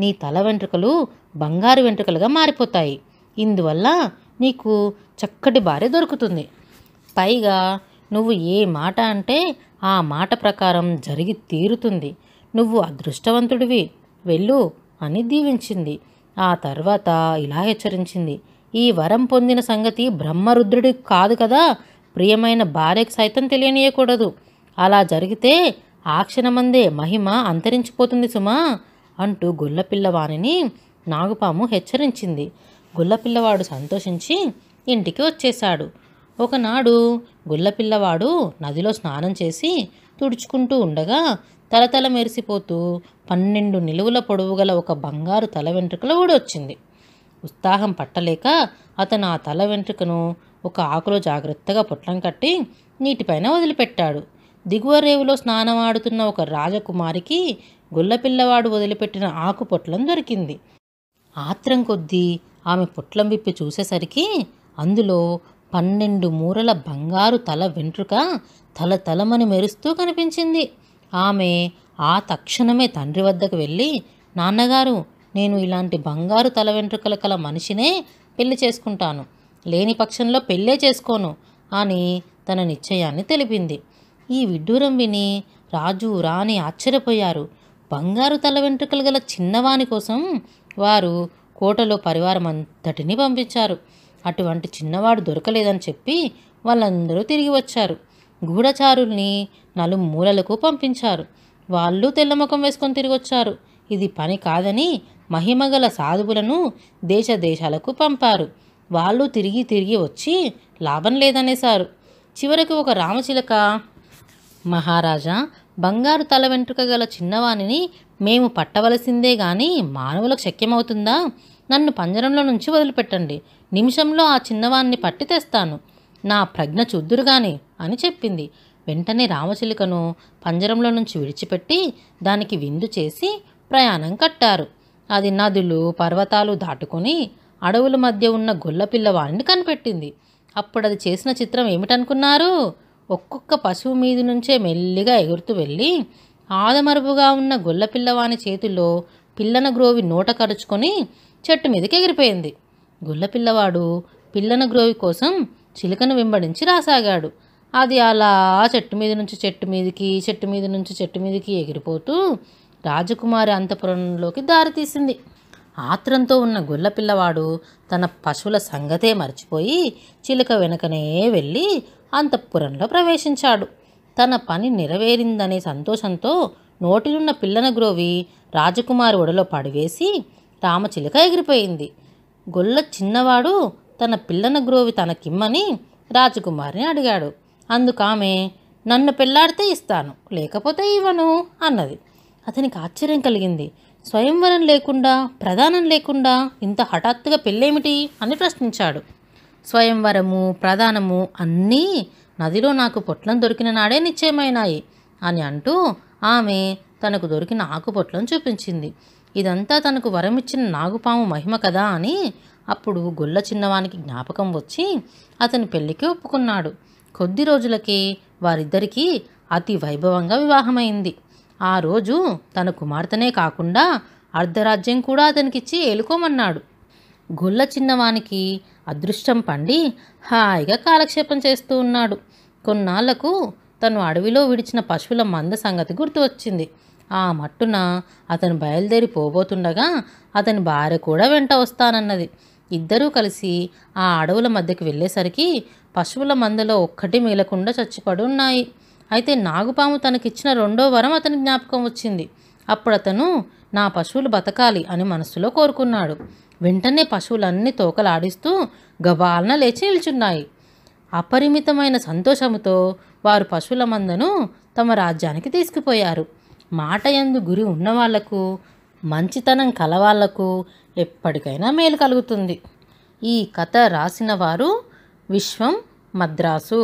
నీ తల వెంట్రుకలు బంగారు వెంట్రుకలుగా మారిపోతాయి ఇందువల్ల నీకు చక్కటి భార్య దొరుకుతుంది పైగా నువ్వు ఏ మాట అంటే ఆ మాట ప్రకారం జరిగి తీరుతుంది నువ్వు అదృష్టవంతుడివి వెళ్ళు అని దీవించింది ఆ తర్వాత ఇలా హెచ్చరించింది ఈ వరం పొందిన సంగతి బ్రహ్మరుద్రుడి కాదు కదా ప్రియమైన భార్యకు సైతం తెలియనియకూడదు అలా జరిగితే ఆ క్షణమందే మహిమ అంతరించిపోతుంది సుమా అంటూ గొల్లపిల్లవాణిని నాగుపాము హెచ్చరించింది గొల్లపిల్లవాడు సంతోషించి ఇంటికి వచ్చేశాడు ఒకనాడు గుల్లపిల్లవాడు నదిలో స్నానం చేసి తుడుచుకుంటూ ఉండగా తలతల మెరిసిపోతూ పన్నెండు నిలువుల పొడవు గల ఒక బంగారు తల వెంట్రుకలు ఊడొచ్చింది ఉత్సాహం పట్టలేక అతను ఆ తల వెంట్రుకను ఒక ఆకులో జాగ్రత్తగా పొట్లం కట్టి నీటిపైన వదిలిపెట్టాడు దిగువ రేవులో స్నానమాడుతున్న ఒక రాజకుమారికి గుల్లపిల్లవాడు వదిలిపెట్టిన ఆకు పొట్లం దొరికింది ఆత్రం కొద్దీ ఆమె పొట్లం విప్పి చూసేసరికి అందులో పన్నెండు మూరల బంగారు తల వెంట్రుక తల తలమని మెరుస్తూ కనిపించింది ఆమె ఆ తక్షణమే తండ్రి వద్దకు వెళ్ళి నాన్నగారు నేను ఇలాంటి బంగారు తల వెంట్రుకల కల మనిషినే పెళ్లి చేసుకుంటాను లేని పక్షంలో పెళ్ళే చేసుకోను అని తన నిశ్చయాన్ని తెలిపింది ఈ విడ్డూరం విని రాజు రాణి ఆశ్చర్యపోయారు బంగారు తల వెంట్రుకలు గల చిన్నవాణి కోసం వారు కోటలో పరివారం అంతటిని పంపించారు అటువంటి చిన్నవాడు దొరకలేదని చెప్పి వాళ్ళందరూ తిరిగి వచ్చారు గూఢచారుల్ని నలుమూలలకు పంపించారు వాళ్ళు తెల్లముఖం వేసుకొని తిరిగి వచ్చారు ఇది పని కాదని మహిమగల సాధువులను దేశ దేశాలకు పంపారు వాళ్ళు తిరిగి తిరిగి వచ్చి లాభం లేదనేశారు చివరకు ఒక రామచిలక మహారాజా బంగారు తల వెంట్రుక గల చిన్నవాణిని మేము పట్టవలసిందే గాని మానవులకు శక్యమవుతుందా నన్ను పంజరంలో నుంచి వదిలిపెట్టండి నిమిషంలో ఆ చిన్నవాణ్ణి పట్టి తెస్తాను నా ప్రజ్ఞ చూద్దురుగాని అని చెప్పింది వెంటనే రామచిలుకను పంజరంలో నుంచి విడిచిపెట్టి దానికి విందు చేసి ప్రయాణం కట్టారు అది నదులు పర్వతాలు దాటుకొని అడవుల మధ్య ఉన్న గొల్లపిల్లవాడిని కనిపెట్టింది అప్పుడు అది చేసిన చిత్రం ఏమిటనుకున్నారు ఒక్కొక్క పశువు మీది నుంచే మెల్లిగా ఎగురుతూ వెళ్ళి ఆదమరుపుగా ఉన్న గొల్లపిల్లవాని చేతిలో పిల్లన గ్రోవి నోట కరుచుకొని చెట్టు మీదకి ఎగిరిపోయింది గుల్లపిల్లవాడు పిల్లన గ్రోవి కోసం చిలుకను వెంబడించి రాసాగాడు అది అలా చెట్టు మీద నుంచి చెట్టు మీదకి చెట్టు మీద నుంచి చెట్టు మీదకి ఎగిరిపోతూ రాజకుమారి అంతఃపురంలోకి దారితీసింది ఆత్రంతో ఉన్న గుల్లపిల్లవాడు తన పశువుల సంగతే మర్చిపోయి చిలుక వెనకనే వెళ్ళి అంతఃపురంలో ప్రవేశించాడు తన పని నెరవేరిందనే సంతోషంతో నోటినున్న పిల్లన గ్రోవి రాజకుమారి ఒడలో పడివేసి రామచిలుక ఎగిరిపోయింది గొల్ల చిన్నవాడు తన పిల్లన గ్రోవి తనకిమ్మని రాజకుమారిని అడిగాడు అందుకామె నన్ను పెళ్లాడితే ఇస్తాను లేకపోతే ఇవ్వను అన్నది అతనికి ఆశ్చర్యం కలిగింది స్వయంవరం లేకుండా ప్రధానం లేకుండా ఇంత హఠాత్తుగా పెళ్ళేమిటి అని ప్రశ్నించాడు స్వయంవరము ప్రధానము అన్నీ నదిలో నాకు పొట్లం దొరికిన నాడే నిశ్చయమైనాయి అని అంటూ ఆమె తనకు దొరికిన ఆకుపొట్లను చూపించింది ఇదంతా తనకు వరమిచ్చిన నాగుపాము మహిమ కదా అని అప్పుడు గొల్ల చిన్నవానికి జ్ఞాపకం వచ్చి అతని పెళ్లికి ఒప్పుకున్నాడు కొద్ది రోజులకి వారిద్దరికీ అతి వైభవంగా వివాహమైంది ఆ రోజు తన కుమార్తెనే కాకుండా అర్ధరాజ్యం కూడా అతనికిచ్చి ఏలుకోమన్నాడు గొల్ల చిన్నవానికి అదృష్టం పండి హాయిగా కాలక్షేపం చేస్తూ ఉన్నాడు కొన్నాళ్లకు తను అడవిలో విడిచిన పశువుల మంద సంగతి గుర్తు వచ్చింది ఆ మట్టున అతను బయలుదేరి పోబోతుండగా అతని భార్య కూడా వెంట వస్తానన్నది ఇద్దరూ కలిసి ఆ అడవుల మధ్యకి వెళ్ళేసరికి పశువుల మందలో ఒక్కటి మిగలకుండా చచ్చిపడి ఉన్నాయి అయితే నాగుపాము తనకిచ్చిన రెండో వరం అతని జ్ఞాపకం వచ్చింది అప్పుడు అతను నా పశువులు బతకాలి అని మనసులో కోరుకున్నాడు వెంటనే పశువులన్నీ తోకలాడిస్తూ గబాలన లేచి నిల్చున్నాయి అపరిమితమైన సంతోషముతో వారు పశువుల మందను తమ రాజ్యానికి తీసుకుపోయారు మాట ఎందు గురి ఉన్నవాళ్లకు మంచితనం కలవాళ్లకు ఎప్పటికైనా మేలు కలుగుతుంది ఈ కథ రాసిన వారు విశ్వం మద్రాసు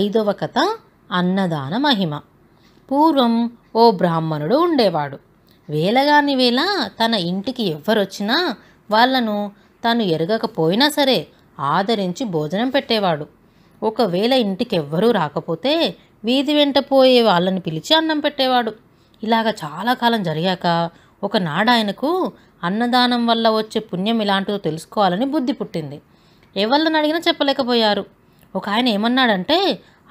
ఐదవ కథ అన్నదాన మహిమ పూర్వం ఓ బ్రాహ్మణుడు ఉండేవాడు వేలగాని వేళ తన ఇంటికి ఎవ్వరొచ్చినా వాళ్లను తను ఎరగకపోయినా సరే ఆదరించి భోజనం పెట్టేవాడు ఒకవేళ ఇంటికి ఎవ్వరూ రాకపోతే వీధి వెంట పోయే వాళ్ళని పిలిచి అన్నం పెట్టేవాడు ఇలాగ చాలా కాలం జరిగాక ఒకనాడు ఆయనకు అన్నదానం వల్ల వచ్చే పుణ్యం ఇలాంటిదో తెలుసుకోవాలని బుద్ధి పుట్టింది ఎవళ్ళని అడిగినా చెప్పలేకపోయారు ఒక ఆయన ఏమన్నాడంటే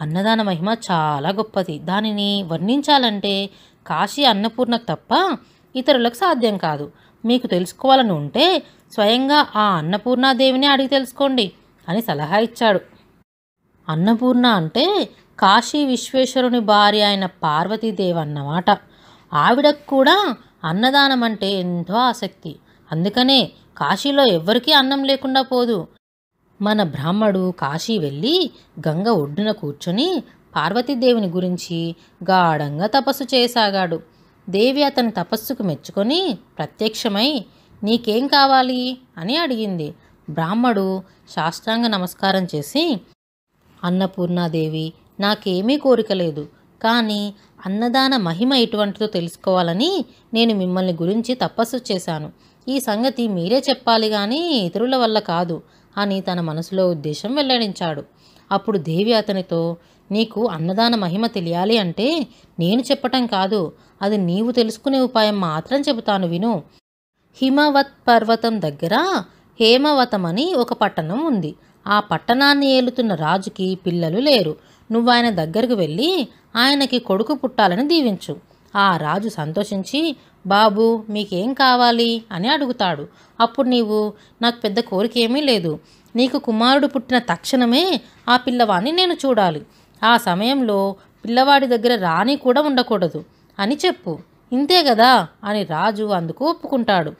అన్నదాన మహిమ చాలా గొప్పది దానిని వర్ణించాలంటే కాశీ అన్నపూర్ణకు తప్ప ఇతరులకు సాధ్యం కాదు మీకు తెలుసుకోవాలని ఉంటే స్వయంగా ఆ అన్నపూర్ణాదేవిని అడిగి తెలుసుకోండి అని సలహా ఇచ్చాడు అన్నపూర్ణ అంటే కాశీ విశ్వేశ్వరుని భార్య అయిన పార్వతీదేవి అన్నమాట ఆవిడకు కూడా అన్నదానం అంటే ఎంతో ఆసక్తి అందుకనే కాశీలో ఎవ్వరికీ అన్నం లేకుండా పోదు మన బ్రాహ్మడు కాశీ వెళ్ళి గంగ ఒడ్డున కూర్చొని పార్వతీదేవిని గురించి గాఢంగా తపస్సు చేయసాగాడు దేవి అతని తపస్సుకు మెచ్చుకొని ప్రత్యక్షమై నీకేం కావాలి అని అడిగింది బ్రాహ్మడు సాష్టాంగ నమస్కారం చేసి అన్నపూర్ణాదేవి నాకేమీ కోరిక లేదు కానీ అన్నదాన మహిమ ఎటువంటిదో తెలుసుకోవాలని నేను మిమ్మల్ని గురించి తపస్సు చేశాను ఈ సంగతి మీరే చెప్పాలి కానీ ఇతరుల వల్ల కాదు అని తన మనసులో ఉద్దేశం వెల్లడించాడు అప్పుడు దేవి అతనితో నీకు అన్నదాన మహిమ తెలియాలి అంటే నేను చెప్పటం కాదు అది నీవు తెలుసుకునే ఉపాయం మాత్రం చెబుతాను విను హిమవత్ పర్వతం దగ్గర హేమవతం అని ఒక పట్టణం ఉంది ఆ పట్టణాన్ని ఏలుతున్న రాజుకి పిల్లలు లేరు నువ్వు ఆయన దగ్గరకు వెళ్ళి ఆయనకి కొడుకు పుట్టాలని దీవించు ఆ రాజు సంతోషించి బాబు మీకేం కావాలి అని అడుగుతాడు అప్పుడు నీవు నాకు పెద్ద కోరిక ఏమీ లేదు నీకు కుమారుడు పుట్టిన తక్షణమే ఆ పిల్లవాడిని నేను చూడాలి ఆ సమయంలో పిల్లవాడి దగ్గర రాణి కూడా ఉండకూడదు అని చెప్పు ఇంతే కదా అని రాజు అందుకు ఒప్పుకుంటాడు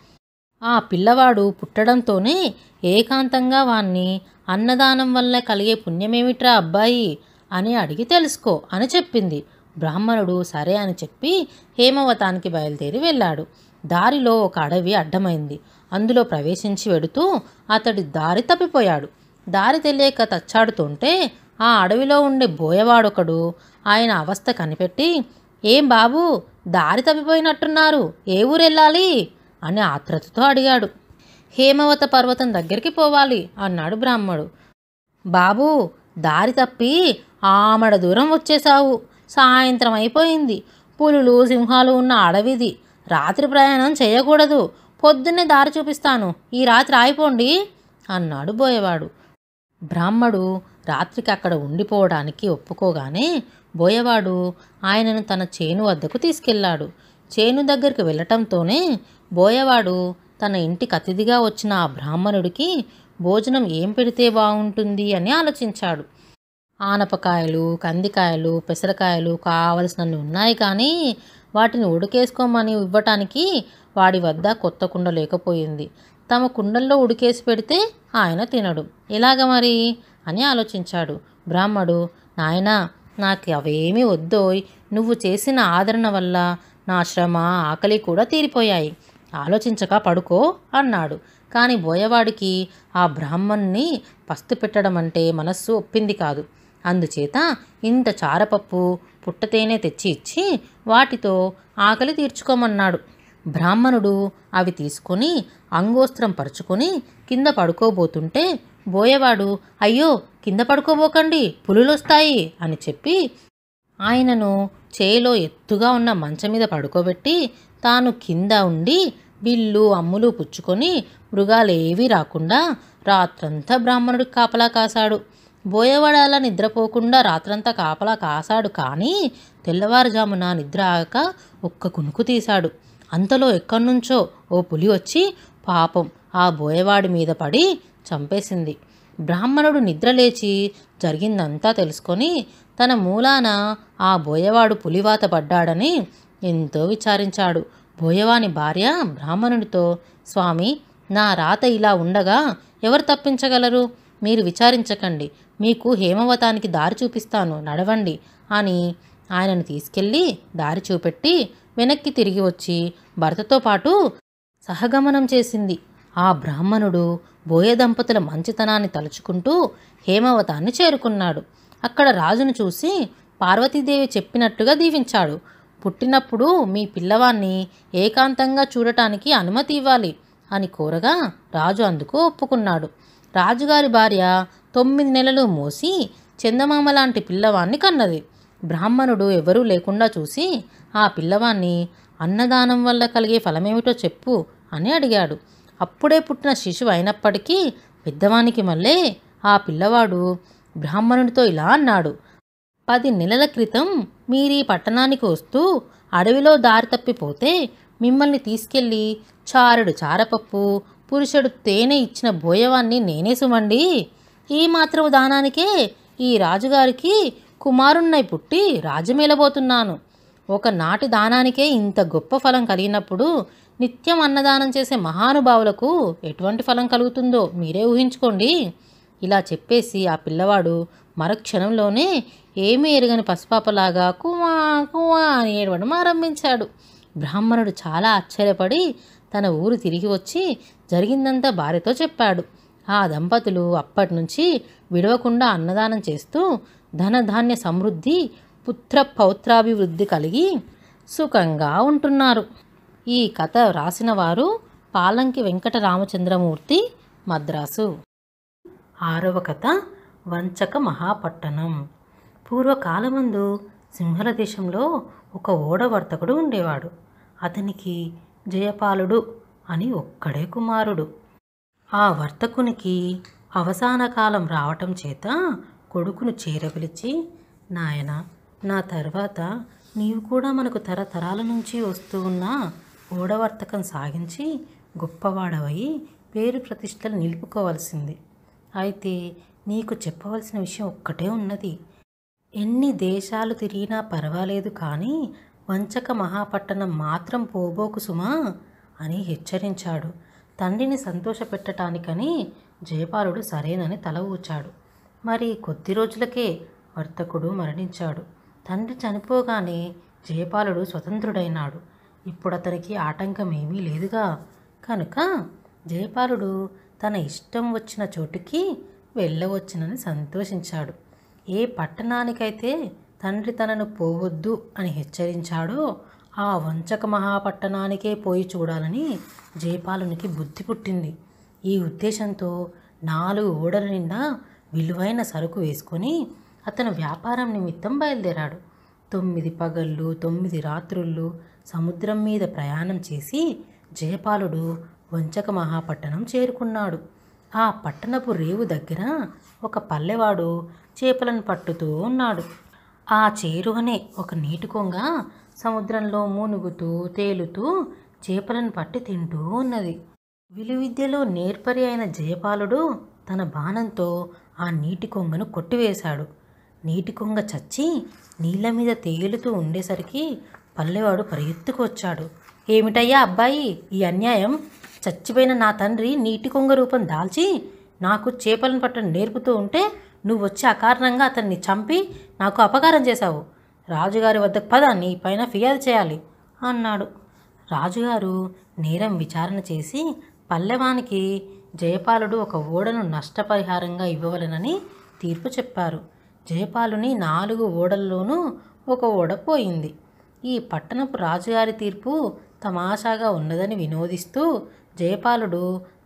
ఆ పిల్లవాడు పుట్టడంతోనే ఏకాంతంగా వాణ్ణి అన్నదానం వల్ల కలిగే పుణ్యమేమిట్రా అబ్బాయి అని అడిగి తెలుసుకో అని చెప్పింది బ్రాహ్మణుడు సరే అని చెప్పి హేమవతానికి బయలుదేరి వెళ్ళాడు దారిలో ఒక అడవి అడ్డమైంది అందులో ప్రవేశించి వెడుతూ అతడి దారి తప్పిపోయాడు దారి తెలియక తచ్చాడుతుంటే ఆ అడవిలో ఉండే బోయవాడొకడు ఆయన అవస్థ కనిపెట్టి ఏం బాబు దారి తప్పిపోయినట్టున్నారు ఏ ఊరు వెళ్ళాలి అని ఆత్రతతో అడిగాడు హేమవత పర్వతం దగ్గరికి పోవాలి అన్నాడు బ్రాహ్మడు బాబు దారి తప్పి ఆమడ దూరం వచ్చేశావు సాయంత్రం అయిపోయింది పులులు సింహాలు ఉన్న అడవిది రాత్రి ప్రయాణం చేయకూడదు పొద్దున్నే దారి చూపిస్తాను ఈ రాత్రి ఆగిపోండి అన్నాడు బోయవాడు బ్రాహ్మడు రాత్రికి అక్కడ ఉండిపోవడానికి ఒప్పుకోగానే బోయవాడు ఆయనను తన చేను వద్దకు తీసుకెళ్లాడు చేను దగ్గరికి వెళ్ళటంతోనే బోయవాడు తన ఇంటికి అతిథిగా వచ్చిన ఆ బ్రాహ్మణుడికి భోజనం ఏం పెడితే బాగుంటుంది అని ఆలోచించాడు ఆనపకాయలు కందికాయలు పెసరకాయలు కావలసినన్ని ఉన్నాయి కానీ వాటిని ఉడికేసుకోమని ఇవ్వటానికి వాడి వద్ద కొత్త కుండ లేకపోయింది తమ కుండల్లో ఉడికేసి పెడితే ఆయన తినడు ఇలాగ మరి అని ఆలోచించాడు బ్రాహ్మడు నాయన నాకు అవేమీ వద్దోయ్ నువ్వు చేసిన ఆదరణ వల్ల నా శ్రమ ఆకలి కూడా తీరిపోయాయి ఆలోచించక పడుకో అన్నాడు కానీ బోయవాడికి ఆ బ్రాహ్మణ్ణి పస్తు పెట్టడం అంటే మనస్సు ఒప్పింది కాదు అందుచేత ఇంత చారపప్పు పుట్టతేనే తెచ్చి ఇచ్చి వాటితో ఆకలి తీర్చుకోమన్నాడు బ్రాహ్మణుడు అవి తీసుకొని అంగోస్త్రం పరుచుకొని కింద పడుకోబోతుంటే బోయవాడు అయ్యో కింద పడుకోబోకండి పులులొస్తాయి అని చెప్పి ఆయనను చేలో ఎత్తుగా ఉన్న మంచం మీద పడుకోబెట్టి తాను కింద ఉండి బిల్లు అమ్ములు పుచ్చుకొని మృగాలేవీ రాకుండా రాత్రంతా బ్రాహ్మణుడికి కాపలా కాశాడు బోయవాడాల నిద్రపోకుండా రాత్రంతా కాపలా కాశాడు కానీ తెల్లవారుజామున నిద్ర ఆక ఒక్క కునుకు తీశాడు అంతలో ఎక్కడ్నుంచో ఓ పులి వచ్చి పాపం ఆ బోయవాడి మీద పడి చంపేసింది బ్రాహ్మణుడు నిద్రలేచి జరిగిందంతా తెలుసుకొని తన మూలాన ఆ బోయవాడు పులివాత పడ్డాడని ఎంతో విచారించాడు బోయవాని భార్య బ్రాహ్మణుడితో స్వామి నా రాత ఇలా ఉండగా ఎవరు తప్పించగలరు మీరు విచారించకండి మీకు హేమవతానికి దారి చూపిస్తాను నడవండి అని ఆయనను తీసుకెళ్ళి దారి చూపెట్టి వెనక్కి తిరిగి వచ్చి భర్తతో పాటు సహగమనం చేసింది ఆ బ్రాహ్మణుడు బోయ దంపతుల మంచితనాన్ని తలుచుకుంటూ హేమవతాన్ని చేరుకున్నాడు అక్కడ రాజును చూసి పార్వతీదేవి చెప్పినట్టుగా దీవించాడు పుట్టినప్పుడు మీ పిల్లవాన్ని ఏకాంతంగా చూడటానికి అనుమతి ఇవ్వాలి అని కోరగా రాజు అందుకు ఒప్పుకున్నాడు రాజుగారి భార్య తొమ్మిది నెలలు మోసి చందమామ లాంటి పిల్లవాన్ని కన్నది బ్రాహ్మణుడు ఎవరూ లేకుండా చూసి ఆ పిల్లవాన్ని అన్నదానం వల్ల కలిగే ఫలమేమిటో చెప్పు అని అడిగాడు అప్పుడే పుట్టిన శిశువు అయినప్పటికీ పెద్దవానికి మళ్ళీ ఆ పిల్లవాడు బ్రాహ్మణుడితో ఇలా అన్నాడు పది నెలల క్రితం మీరీ పట్టణానికి వస్తూ అడవిలో దారి తప్పిపోతే మిమ్మల్ని తీసుకెళ్ళి చారుడు చారపప్పు పురుషుడు తేనె ఇచ్చిన బోయవాన్ని నేనే సుమండి ఈ మాత్రము దానానికే ఈ రాజుగారికి కుమారున్నై పుట్టి ఒక ఒకనాటి దానానికే ఇంత గొప్ప ఫలం కలిగినప్పుడు నిత్యం అన్నదానం చేసే మహానుభావులకు ఎటువంటి ఫలం కలుగుతుందో మీరే ఊహించుకోండి ఇలా చెప్పేసి ఆ పిల్లవాడు మరుక్షణంలోనే ఏమీ ఎరగని పసిపాపలాగా కువా కువా అని ఏడవడం ఆరంభించాడు బ్రాహ్మణుడు చాలా ఆశ్చర్యపడి తన ఊరు తిరిగి వచ్చి జరిగిందంతా భార్యతో చెప్పాడు ఆ దంపతులు అప్పటి నుంచి విడవకుండా అన్నదానం చేస్తూ ధనధాన్య సమృద్ధి పుత్ర పౌత్రాభివృద్ధి కలిగి సుఖంగా ఉంటున్నారు ఈ కథ రాసిన వారు పాలంకి వెంకట రామచంద్రమూర్తి మద్రాసు ఆరవ కథ వంచక మహాపట్టణం పూర్వకాలమందు సింహల దేశంలో ఒక ఓడవర్తకుడు ఉండేవాడు అతనికి జయపాలుడు అని ఒక్కడే కుమారుడు ఆ వర్తకునికి అవసానకాలం రావటం చేత కొడుకును చేరపిలిచి నాయన నా తర్వాత నీవు కూడా మనకు తరతరాల నుంచి వస్తూ ఉన్న ఓడవర్తకం సాగించి గొప్పవాడవై పేరు ప్రతిష్టలు నిలుపుకోవాల్సింది అయితే నీకు చెప్పవలసిన విషయం ఒక్కటే ఉన్నది ఎన్ని దేశాలు తిరిగినా పర్వాలేదు కానీ వంచక మహాపట్టణం మాత్రం పోబోకు సుమా అని హెచ్చరించాడు తండ్రిని సంతోషపెట్టటానికని జయపాలుడు సరేనని తల ఊచాడు మరి కొద్ది రోజులకే వర్తకుడు మరణించాడు తండ్రి చనిపోగానే జయపాలుడు స్వతంత్రుడైనాడు ఇప్పుడు అతనికి ఆటంకం ఏమీ లేదుగా కనుక జయపాలుడు తన ఇష్టం వచ్చిన చోటుకి వెళ్ళవచ్చునని సంతోషించాడు ఏ పట్టణానికైతే తండ్రి తనను పోవద్దు అని హెచ్చరించాడో ఆ వంచక మహాపట్టణానికే పోయి చూడాలని జయపాలునికి బుద్ధి పుట్టింది ఈ ఉద్దేశంతో నాలుగు ఓడల నిండా విలువైన సరుకు వేసుకొని అతను వ్యాపారం నిమిత్తం బయలుదేరాడు తొమ్మిది పగళ్ళు తొమ్మిది రాత్రుళ్ళు సముద్రం మీద ప్రయాణం చేసి జయపాలుడు వంచక మహాపట్టణం చేరుకున్నాడు ఆ పట్టణపు రేవు దగ్గర ఒక పల్లెవాడు చేపలను పట్టుతూ ఉన్నాడు ఆ చేరువనే ఒక నీటి కొంగ సముద్రంలో మూనుగుతూ తేలుతూ చేపలను పట్టి తింటూ ఉన్నది విలువిద్యలో నేర్పరి అయిన జయపాలుడు తన బాణంతో ఆ నీటి కొంగను కొట్టివేశాడు నీటి కొంగ చచ్చి నీళ్ళ మీద తేలుతూ ఉండేసరికి పల్లెవాడు పరిగెత్తుకొచ్చాడు ఏమిటయ్యా అబ్బాయి ఈ అన్యాయం చచ్చిపోయిన నా తండ్రి నీటి కొంగ రూపం దాల్చి నాకు చేపలను పట్టడం నేర్పుతూ ఉంటే నువ్వు వచ్చి అకారణంగా అతన్ని చంపి నాకు అపకారం చేశావు రాజుగారి వద్దకు పద పైన ఫిర్యాదు చేయాలి అన్నాడు రాజుగారు నేరం విచారణ చేసి పల్లెవానికి జయపాలుడు ఒక ఓడను నష్టపరిహారంగా ఇవ్వవలనని తీర్పు చెప్పారు జయపాలుని నాలుగు ఓడల్లోనూ ఒక ఓడ పోయింది ఈ పట్టణపు రాజుగారి తీర్పు తమాషాగా ఉన్నదని వినోదిస్తూ జయపాలుడు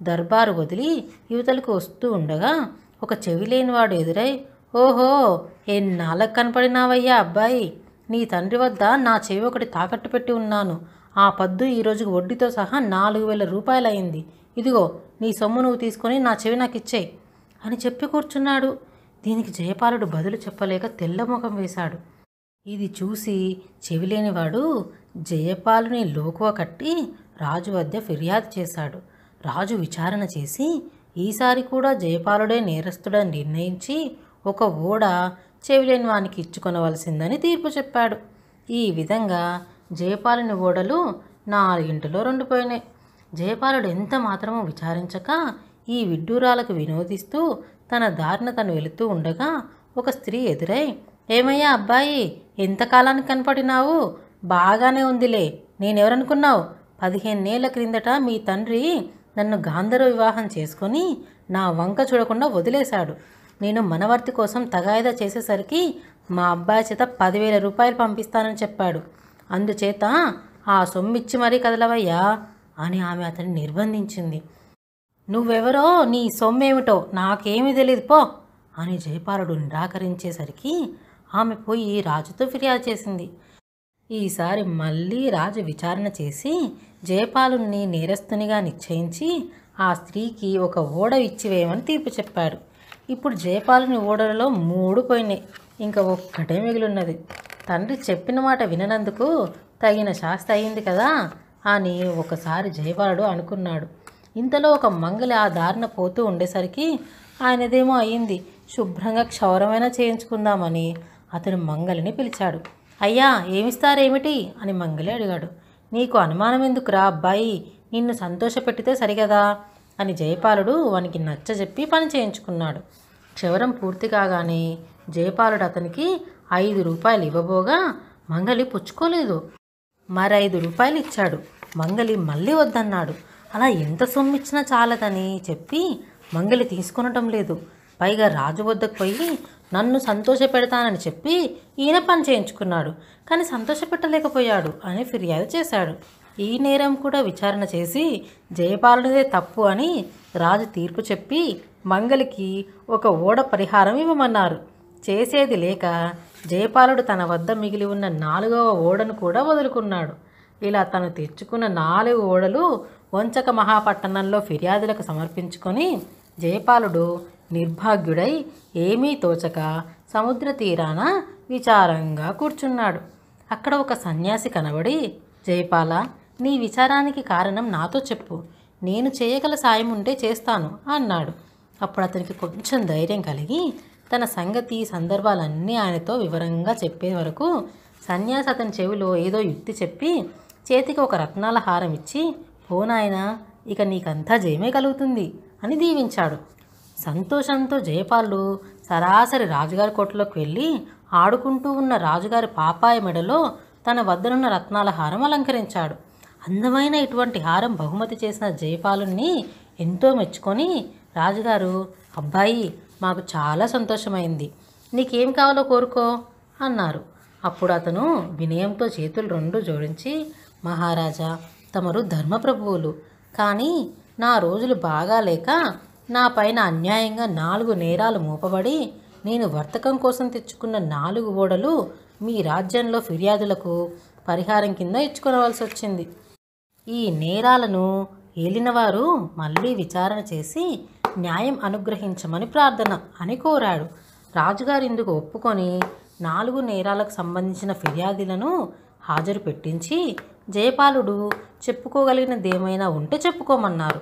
దర్బారు వదిలి యువతలకు వస్తూ ఉండగా ఒక చెవిలేనివాడు ఎదురై ఓహో ఎన్నాళ్ళకు కనపడినావయ్యా అబ్బాయి నీ తండ్రి వద్ద నా చెవి ఒకటి తాకట్టు పెట్టి ఉన్నాను ఆ పద్దు ఈరోజు వడ్డీతో సహా నాలుగు వేల రూపాయలయ్యింది ఇదిగో నీ సొమ్ము నువ్వు తీసుకొని నా చెవి నాకు ఇచ్చేయి అని చెప్పి కూర్చున్నాడు దీనికి జయపాలుడు బదులు చెప్పలేక తెల్లముఖం వేశాడు ఇది చూసి చెవిలేనివాడు జయపాలుని లోకువ కట్టి రాజు వద్ద ఫిర్యాదు చేశాడు రాజు విచారణ చేసి ఈసారి కూడా జయపాలుడే నేరస్తుడని నిర్ణయించి ఒక ఓడ చెవిలేని వానికి ఇచ్చుకొనవలసిందని తీర్పు చెప్పాడు ఈ విధంగా జయపాలుని ఓడలు నాలుగింటిలో రెండిపోయినాయి జయపాలుడు ఎంత మాత్రమూ విచారించక ఈ విడ్డూరాలకు వినోదిస్తూ తన దారిన తను వెళుతూ ఉండగా ఒక స్త్రీ ఎదురై ఏమయ్యా అబ్బాయి ఎంతకాలానికి కనపడినావు బాగానే ఉందిలే నేనెవరనుకున్నావు పదిహేనేళ్ల క్రిందట మీ తండ్రి నన్ను గాంధర్వ వివాహం చేసుకొని నా వంక చూడకుండా వదిలేశాడు నేను మనవర్తి కోసం తగాయిదా చేసేసరికి మా అబ్బాయి చేత పదివేల రూపాయలు పంపిస్తానని చెప్పాడు అందుచేత ఆ సొమ్మిచ్చి మరీ కదలవయ్యా అని ఆమె అతన్ని నిర్బంధించింది నువ్వెవరో నీ సొమ్మేమిటో నాకేమీ తెలియదు పో అని జయపాలుడు నిరాకరించేసరికి ఆమె పోయి రాజుతో ఫిర్యాదు చేసింది ఈసారి మళ్ళీ రాజు విచారణ చేసి జయపాలుని నేరస్తునిగా నిశ్చయించి ఆ స్త్రీకి ఒక ఓడ ఇచ్చివేయమని తీర్పు చెప్పాడు ఇప్పుడు జయపాలని ఓడలలో మూడు పోయినాయి ఇంకా ఒక్కటే మిగిలిన్నది తండ్రి చెప్పిన మాట విననందుకు తగిన శాస్త అయింది కదా అని ఒకసారి జయపాలుడు అనుకున్నాడు ఇంతలో ఒక మంగలి ఆ దారిన పోతూ ఉండేసరికి ఆయనదేమో అయింది శుభ్రంగా క్షౌరమైనా చేయించుకుందామని అతను మంగలిని పిలిచాడు అయ్యా ఏమిస్తారేమిటి అని మంగలి అడిగాడు నీకు అనుమానం ఎందుకురా అబ్బాయి నిన్ను సంతోషపెట్టితే సరిగదా అని జయపాలుడు వానికి నచ్చజెప్పి పని చేయించుకున్నాడు క్షవరం పూర్తి కాగానే జయపాలుడు అతనికి ఐదు రూపాయలు ఇవ్వబోగా మంగలి పుచ్చుకోలేదు మరైదు రూపాయలు ఇచ్చాడు మంగలి మళ్ళీ వద్దన్నాడు అలా ఎంత సొమ్ము ఇచ్చినా చాలదని చెప్పి మంగలి తీసుకునటం లేదు పైగా రాజు వద్దకు పోయి నన్ను సంతోష పెడతానని చెప్పి ఈయన పని చేయించుకున్నాడు కానీ సంతోష పెట్టలేకపోయాడు అని ఫిర్యాదు చేశాడు ఈ నేరం కూడా విచారణ చేసి జయపాలుడిదే తప్పు అని రాజు తీర్పు చెప్పి మంగలికి ఒక ఓడ పరిహారం ఇవ్వమన్నారు చేసేది లేక జయపాలుడు తన వద్ద మిగిలి ఉన్న నాలుగవ ఓడను కూడా వదులుకున్నాడు ఇలా తను తెచ్చుకున్న నాలుగు ఓడలు వంచక మహాపట్టణంలో ఫిర్యాదులకు సమర్పించుకొని జయపాలుడు నిర్భాగ్యుడై ఏమీ తోచక సముద్ర తీరాన విచారంగా కూర్చున్నాడు అక్కడ ఒక సన్యాసి కనబడి జయపాల నీ విచారానికి కారణం నాతో చెప్పు నేను చేయగల సాయం ఉంటే చేస్తాను అన్నాడు అప్పుడు అతనికి కొంచెం ధైర్యం కలిగి తన సంగతి సందర్భాలన్నీ ఆయనతో వివరంగా చెప్పే వరకు సన్యాసి అతని చెవిలో ఏదో యుక్తి చెప్పి చేతికి ఒక రత్నాల హారం ఇచ్చి పోనాయనా ఇక నీకంతా జయమే కలుగుతుంది అని దీవించాడు సంతోషంతో జయపాలు సరాసరి రాజుగారి కోటలోకి వెళ్ళి ఆడుకుంటూ ఉన్న రాజుగారి పాపాయ మెడలో తన వద్దనున్న రత్నాల హారం అలంకరించాడు అందమైన ఇటువంటి హారం బహుమతి చేసిన జయపాలుని ఎంతో మెచ్చుకొని రాజుగారు అబ్బాయి మాకు చాలా సంతోషమైంది నీకేం కావాలో కోరుకో అన్నారు అప్పుడు అతను వినయంతో చేతులు రెండు జోడించి మహారాజా తమరు ధర్మప్రభువులు కానీ నా రోజులు బాగాలేక నా పైన అన్యాయంగా నాలుగు నేరాలు మూపబడి నేను వర్తకం కోసం తెచ్చుకున్న నాలుగు ఓడలు మీ రాజ్యంలో ఫిర్యాదులకు పరిహారం కింద ఇచ్చుకోవలసి వచ్చింది ఈ నేరాలను ఏలినవారు మళ్ళీ విచారణ చేసి న్యాయం అనుగ్రహించమని ప్రార్థన అని కోరాడు రాజుగారు ఇందుకు ఒప్పుకొని నాలుగు నేరాలకు సంబంధించిన ఫిర్యాదులను హాజరు పెట్టించి జయపాలుడు చెప్పుకోగలిగినదేమైనా ఉంటే చెప్పుకోమన్నారు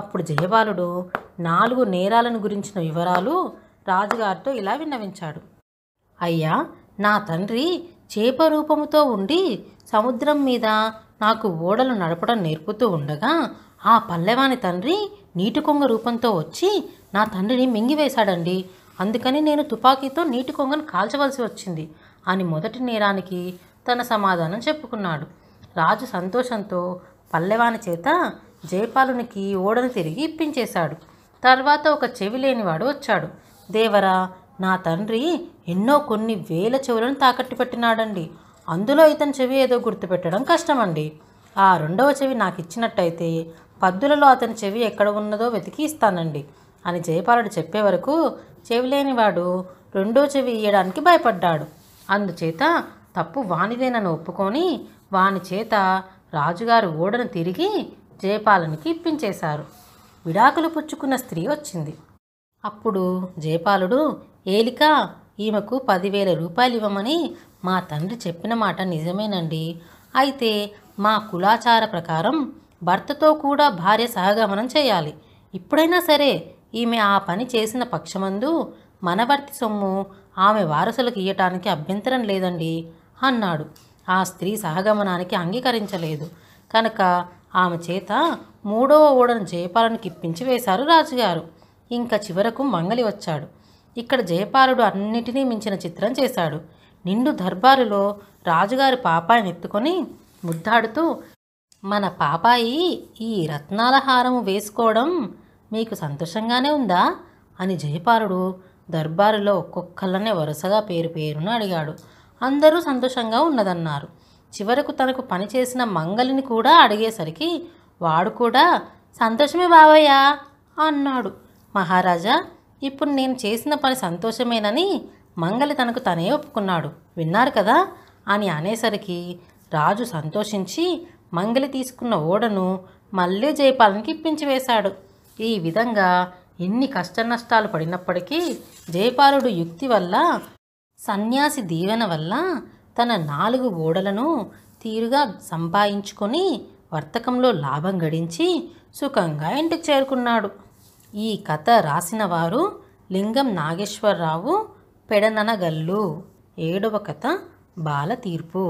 అప్పుడు జయపాలుడు నాలుగు నేరాలను గురించిన వివరాలు రాజుగారితో ఇలా విన్నవించాడు అయ్యా నా తండ్రి చేప రూపముతో ఉండి సముద్రం మీద నాకు ఓడలు నడపడం నేర్పుతూ ఉండగా ఆ పల్లెవాని తండ్రి నీటి కొంగ రూపంతో వచ్చి నా తండ్రిని మింగివేశాడండి అందుకని నేను తుపాకీతో నీటి కొంగను కాల్చవలసి వచ్చింది అని మొదటి నేరానికి తన సమాధానం చెప్పుకున్నాడు రాజు సంతోషంతో పల్లెవాని చేత జయపాలునికి ఓడను తిరిగి ఇప్పించేశాడు తర్వాత ఒక చెవి లేనివాడు వచ్చాడు దేవరా నా తండ్రి ఎన్నో కొన్ని వేల చెవులను తాకట్టు పెట్టినాడండి అందులో ఇతని చెవి ఏదో గుర్తుపెట్టడం కష్టమండి ఆ రెండవ చెవి నాకు ఇచ్చినట్టయితే పద్దులలో అతని చెవి ఎక్కడ ఉన్నదో వెతికి ఇస్తానండి అని జయపాలుడు చెప్పే వరకు చెవిలేనివాడు రెండో చెవి ఇయ్యడానికి భయపడ్డాడు అందుచేత తప్పు వానిదేనని ఒప్పుకొని వాని చేత రాజుగారి ఓడను తిరిగి జయపాలునికి ఇప్పించేశారు విడాకులు పుచ్చుకున్న స్త్రీ వచ్చింది అప్పుడు జయపాలుడు ఏలిక ఈమెకు పదివేల రూపాయలు ఇవ్వమని మా తండ్రి చెప్పిన మాట నిజమేనండి అయితే మా కులాచార ప్రకారం భర్తతో కూడా భార్య సహగమనం చేయాలి ఇప్పుడైనా సరే ఈమె ఆ పని చేసిన పక్షమందు మనవర్తి సొమ్ము ఆమె వారసులకు ఇయ్యటానికి అభ్యంతరం లేదండి అన్నాడు ఆ స్త్రీ సహగమనానికి అంగీకరించలేదు కనుక ఆమె చేత మూడవ ఓడను జయపాలను కిప్పించి వేశారు రాజుగారు ఇంకా చివరకు మంగలి వచ్చాడు ఇక్కడ జయపాలుడు అన్నిటినీ మించిన చిత్రం చేశాడు నిండు దర్బారులో రాజుగారి పాపాయిని ఎత్తుకొని ముద్దాడుతూ మన పాపాయి ఈ రత్నాల హారము వేసుకోవడం మీకు సంతోషంగానే ఉందా అని జయపాలుడు దర్బారులో ఒక్కొక్కళ్ళనే వరుసగా పేరు పేరును అడిగాడు అందరూ సంతోషంగా ఉన్నదన్నారు చివరకు తనకు పనిచేసిన మంగలిని కూడా అడిగేసరికి వాడు కూడా సంతోషమే బావయ్యా అన్నాడు మహారాజా ఇప్పుడు నేను చేసిన పని సంతోషమేనని మంగలి తనకు తనే ఒప్పుకున్నాడు విన్నారు కదా అని అనేసరికి రాజు సంతోషించి మంగలి తీసుకున్న ఓడను మళ్ళీ జయపాలనికి వేశాడు ఈ విధంగా ఎన్ని కష్టనష్టాలు పడినప్పటికీ జయపాలుడు యుక్తి వల్ల సన్యాసి దీవెన వల్ల తన నాలుగు ఓడలను తీరుగా సంపాదించుకొని వర్తకంలో లాభం గడించి సుఖంగా ఇంటికి చేరుకున్నాడు ఈ కథ రాసిన వారు లింగం నాగేశ్వరరావు పెడననగల్లు ఏడవ కథ బాల తీర్పు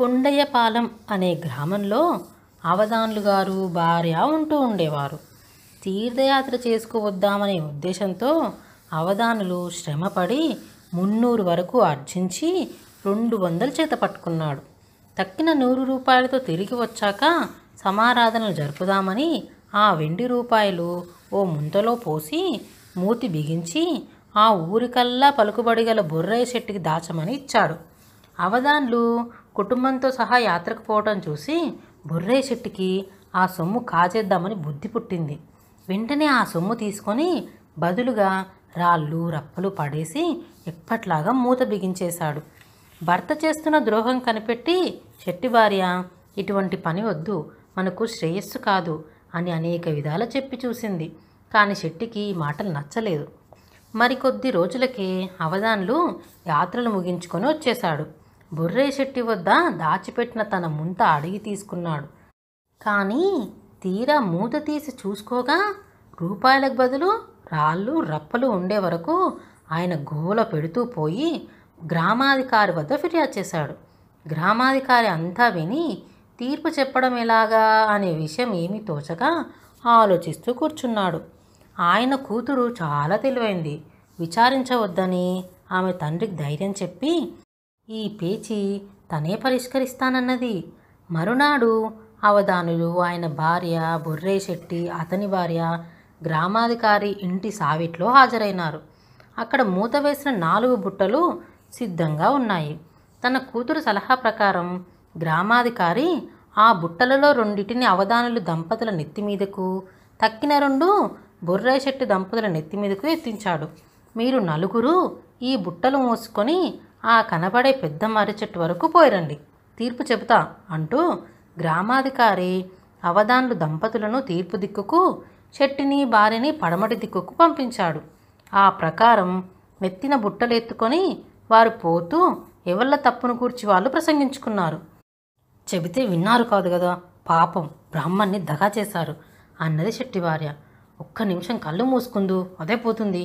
కొండయ్యపాలెం అనే గ్రామంలో అవధాన్లు గారు భార్య ఉంటూ ఉండేవారు తీర్థయాత్ర చేసుకువద్దామనే ఉద్దేశంతో అవధానులు శ్రమపడి మున్నూరు వరకు ఆర్జించి రెండు వందలు చేత పట్టుకున్నాడు తక్కిన నూరు రూపాయలతో తిరిగి వచ్చాక సమారాధనలు జరుపుదామని ఆ వెండి రూపాయలు ఓ ముంతలో పోసి మూతి బిగించి ఆ ఊరికల్లా పలుకుబడిగల బొర్రయ్య చెట్టుకి దాచమని ఇచ్చాడు అవధాన్లు కుటుంబంతో సహా యాత్రకు పోవటం చూసి బుర్రే చెట్టుకి ఆ సొమ్ము కాజేద్దామని బుద్ధి పుట్టింది వెంటనే ఆ సొమ్ము తీసుకొని బదులుగా రాళ్ళు రప్పలు పడేసి ఎప్పట్లాగా మూత బిగించేశాడు భర్త చేస్తున్న ద్రోహం కనిపెట్టి చెట్టి భార్య ఇటువంటి పని వద్దు మనకు శ్రేయస్సు కాదు అని అనేక విధాల చెప్పి చూసింది కానీ శెట్టికి ఈ మాటలు నచ్చలేదు మరికొద్ది రోజులకే అవధాన్లు యాత్రలు ముగించుకొని వచ్చేశాడు బొర్రేశెట్టి వద్ద దాచిపెట్టిన తన ముంత అడిగి తీసుకున్నాడు కానీ తీరా మూత తీసి చూసుకోగా రూపాయలకు బదులు రాళ్ళు రప్పలు ఉండే వరకు ఆయన గోల పెడుతూ పోయి గ్రామాధికారి వద్ద ఫిర్యాదు చేశాడు గ్రామాధికారి అంతా విని తీర్పు చెప్పడం ఎలాగా అనే విషయం ఏమీ తోచక ఆలోచిస్తూ కూర్చున్నాడు ఆయన కూతురు చాలా తెలివైంది విచారించవద్దని ఆమె తండ్రికి ధైర్యం చెప్పి ఈ పేచి తనే పరిష్కరిస్తానన్నది మరునాడు అవధానులు ఆయన భార్య బొర్రే శెట్టి అతని భార్య గ్రామాధికారి ఇంటి సావిట్లో హాజరైనారు అక్కడ మూత వేసిన నాలుగు బుట్టలు సిద్ధంగా ఉన్నాయి తన కూతురు సలహా ప్రకారం గ్రామాధికారి ఆ బుట్టలలో రెండింటిని అవధానులు దంపతుల నెత్తి మీదకు తక్కిన రెండు బొర్రాయి దంపతుల నెత్తి మీదకు ఎత్తించాడు మీరు నలుగురు ఈ బుట్టలు మోసుకొని ఆ కనబడే పెద్ద మర్రి చెట్టు వరకు పోయిరండి తీర్పు చెబుతా అంటూ గ్రామాధికారి అవధాన్లు దంపతులను తీర్పు దిక్కుకు చెట్టిని భార్యని పడమటి దిక్కుకు పంపించాడు ఆ ప్రకారం మెత్తిన బుట్టలెత్తుకొని వారు పోతూ ఎవళ్ళ తప్పును కూర్చి వాళ్ళు ప్రసంగించుకున్నారు చెబితే విన్నారు కాదు కదా పాపం బ్రాహ్మణ్ణి దగా చేశారు అన్నది శెట్టి భార్య ఒక్క నిమిషం కళ్ళు మూసుకుందు అదే పోతుంది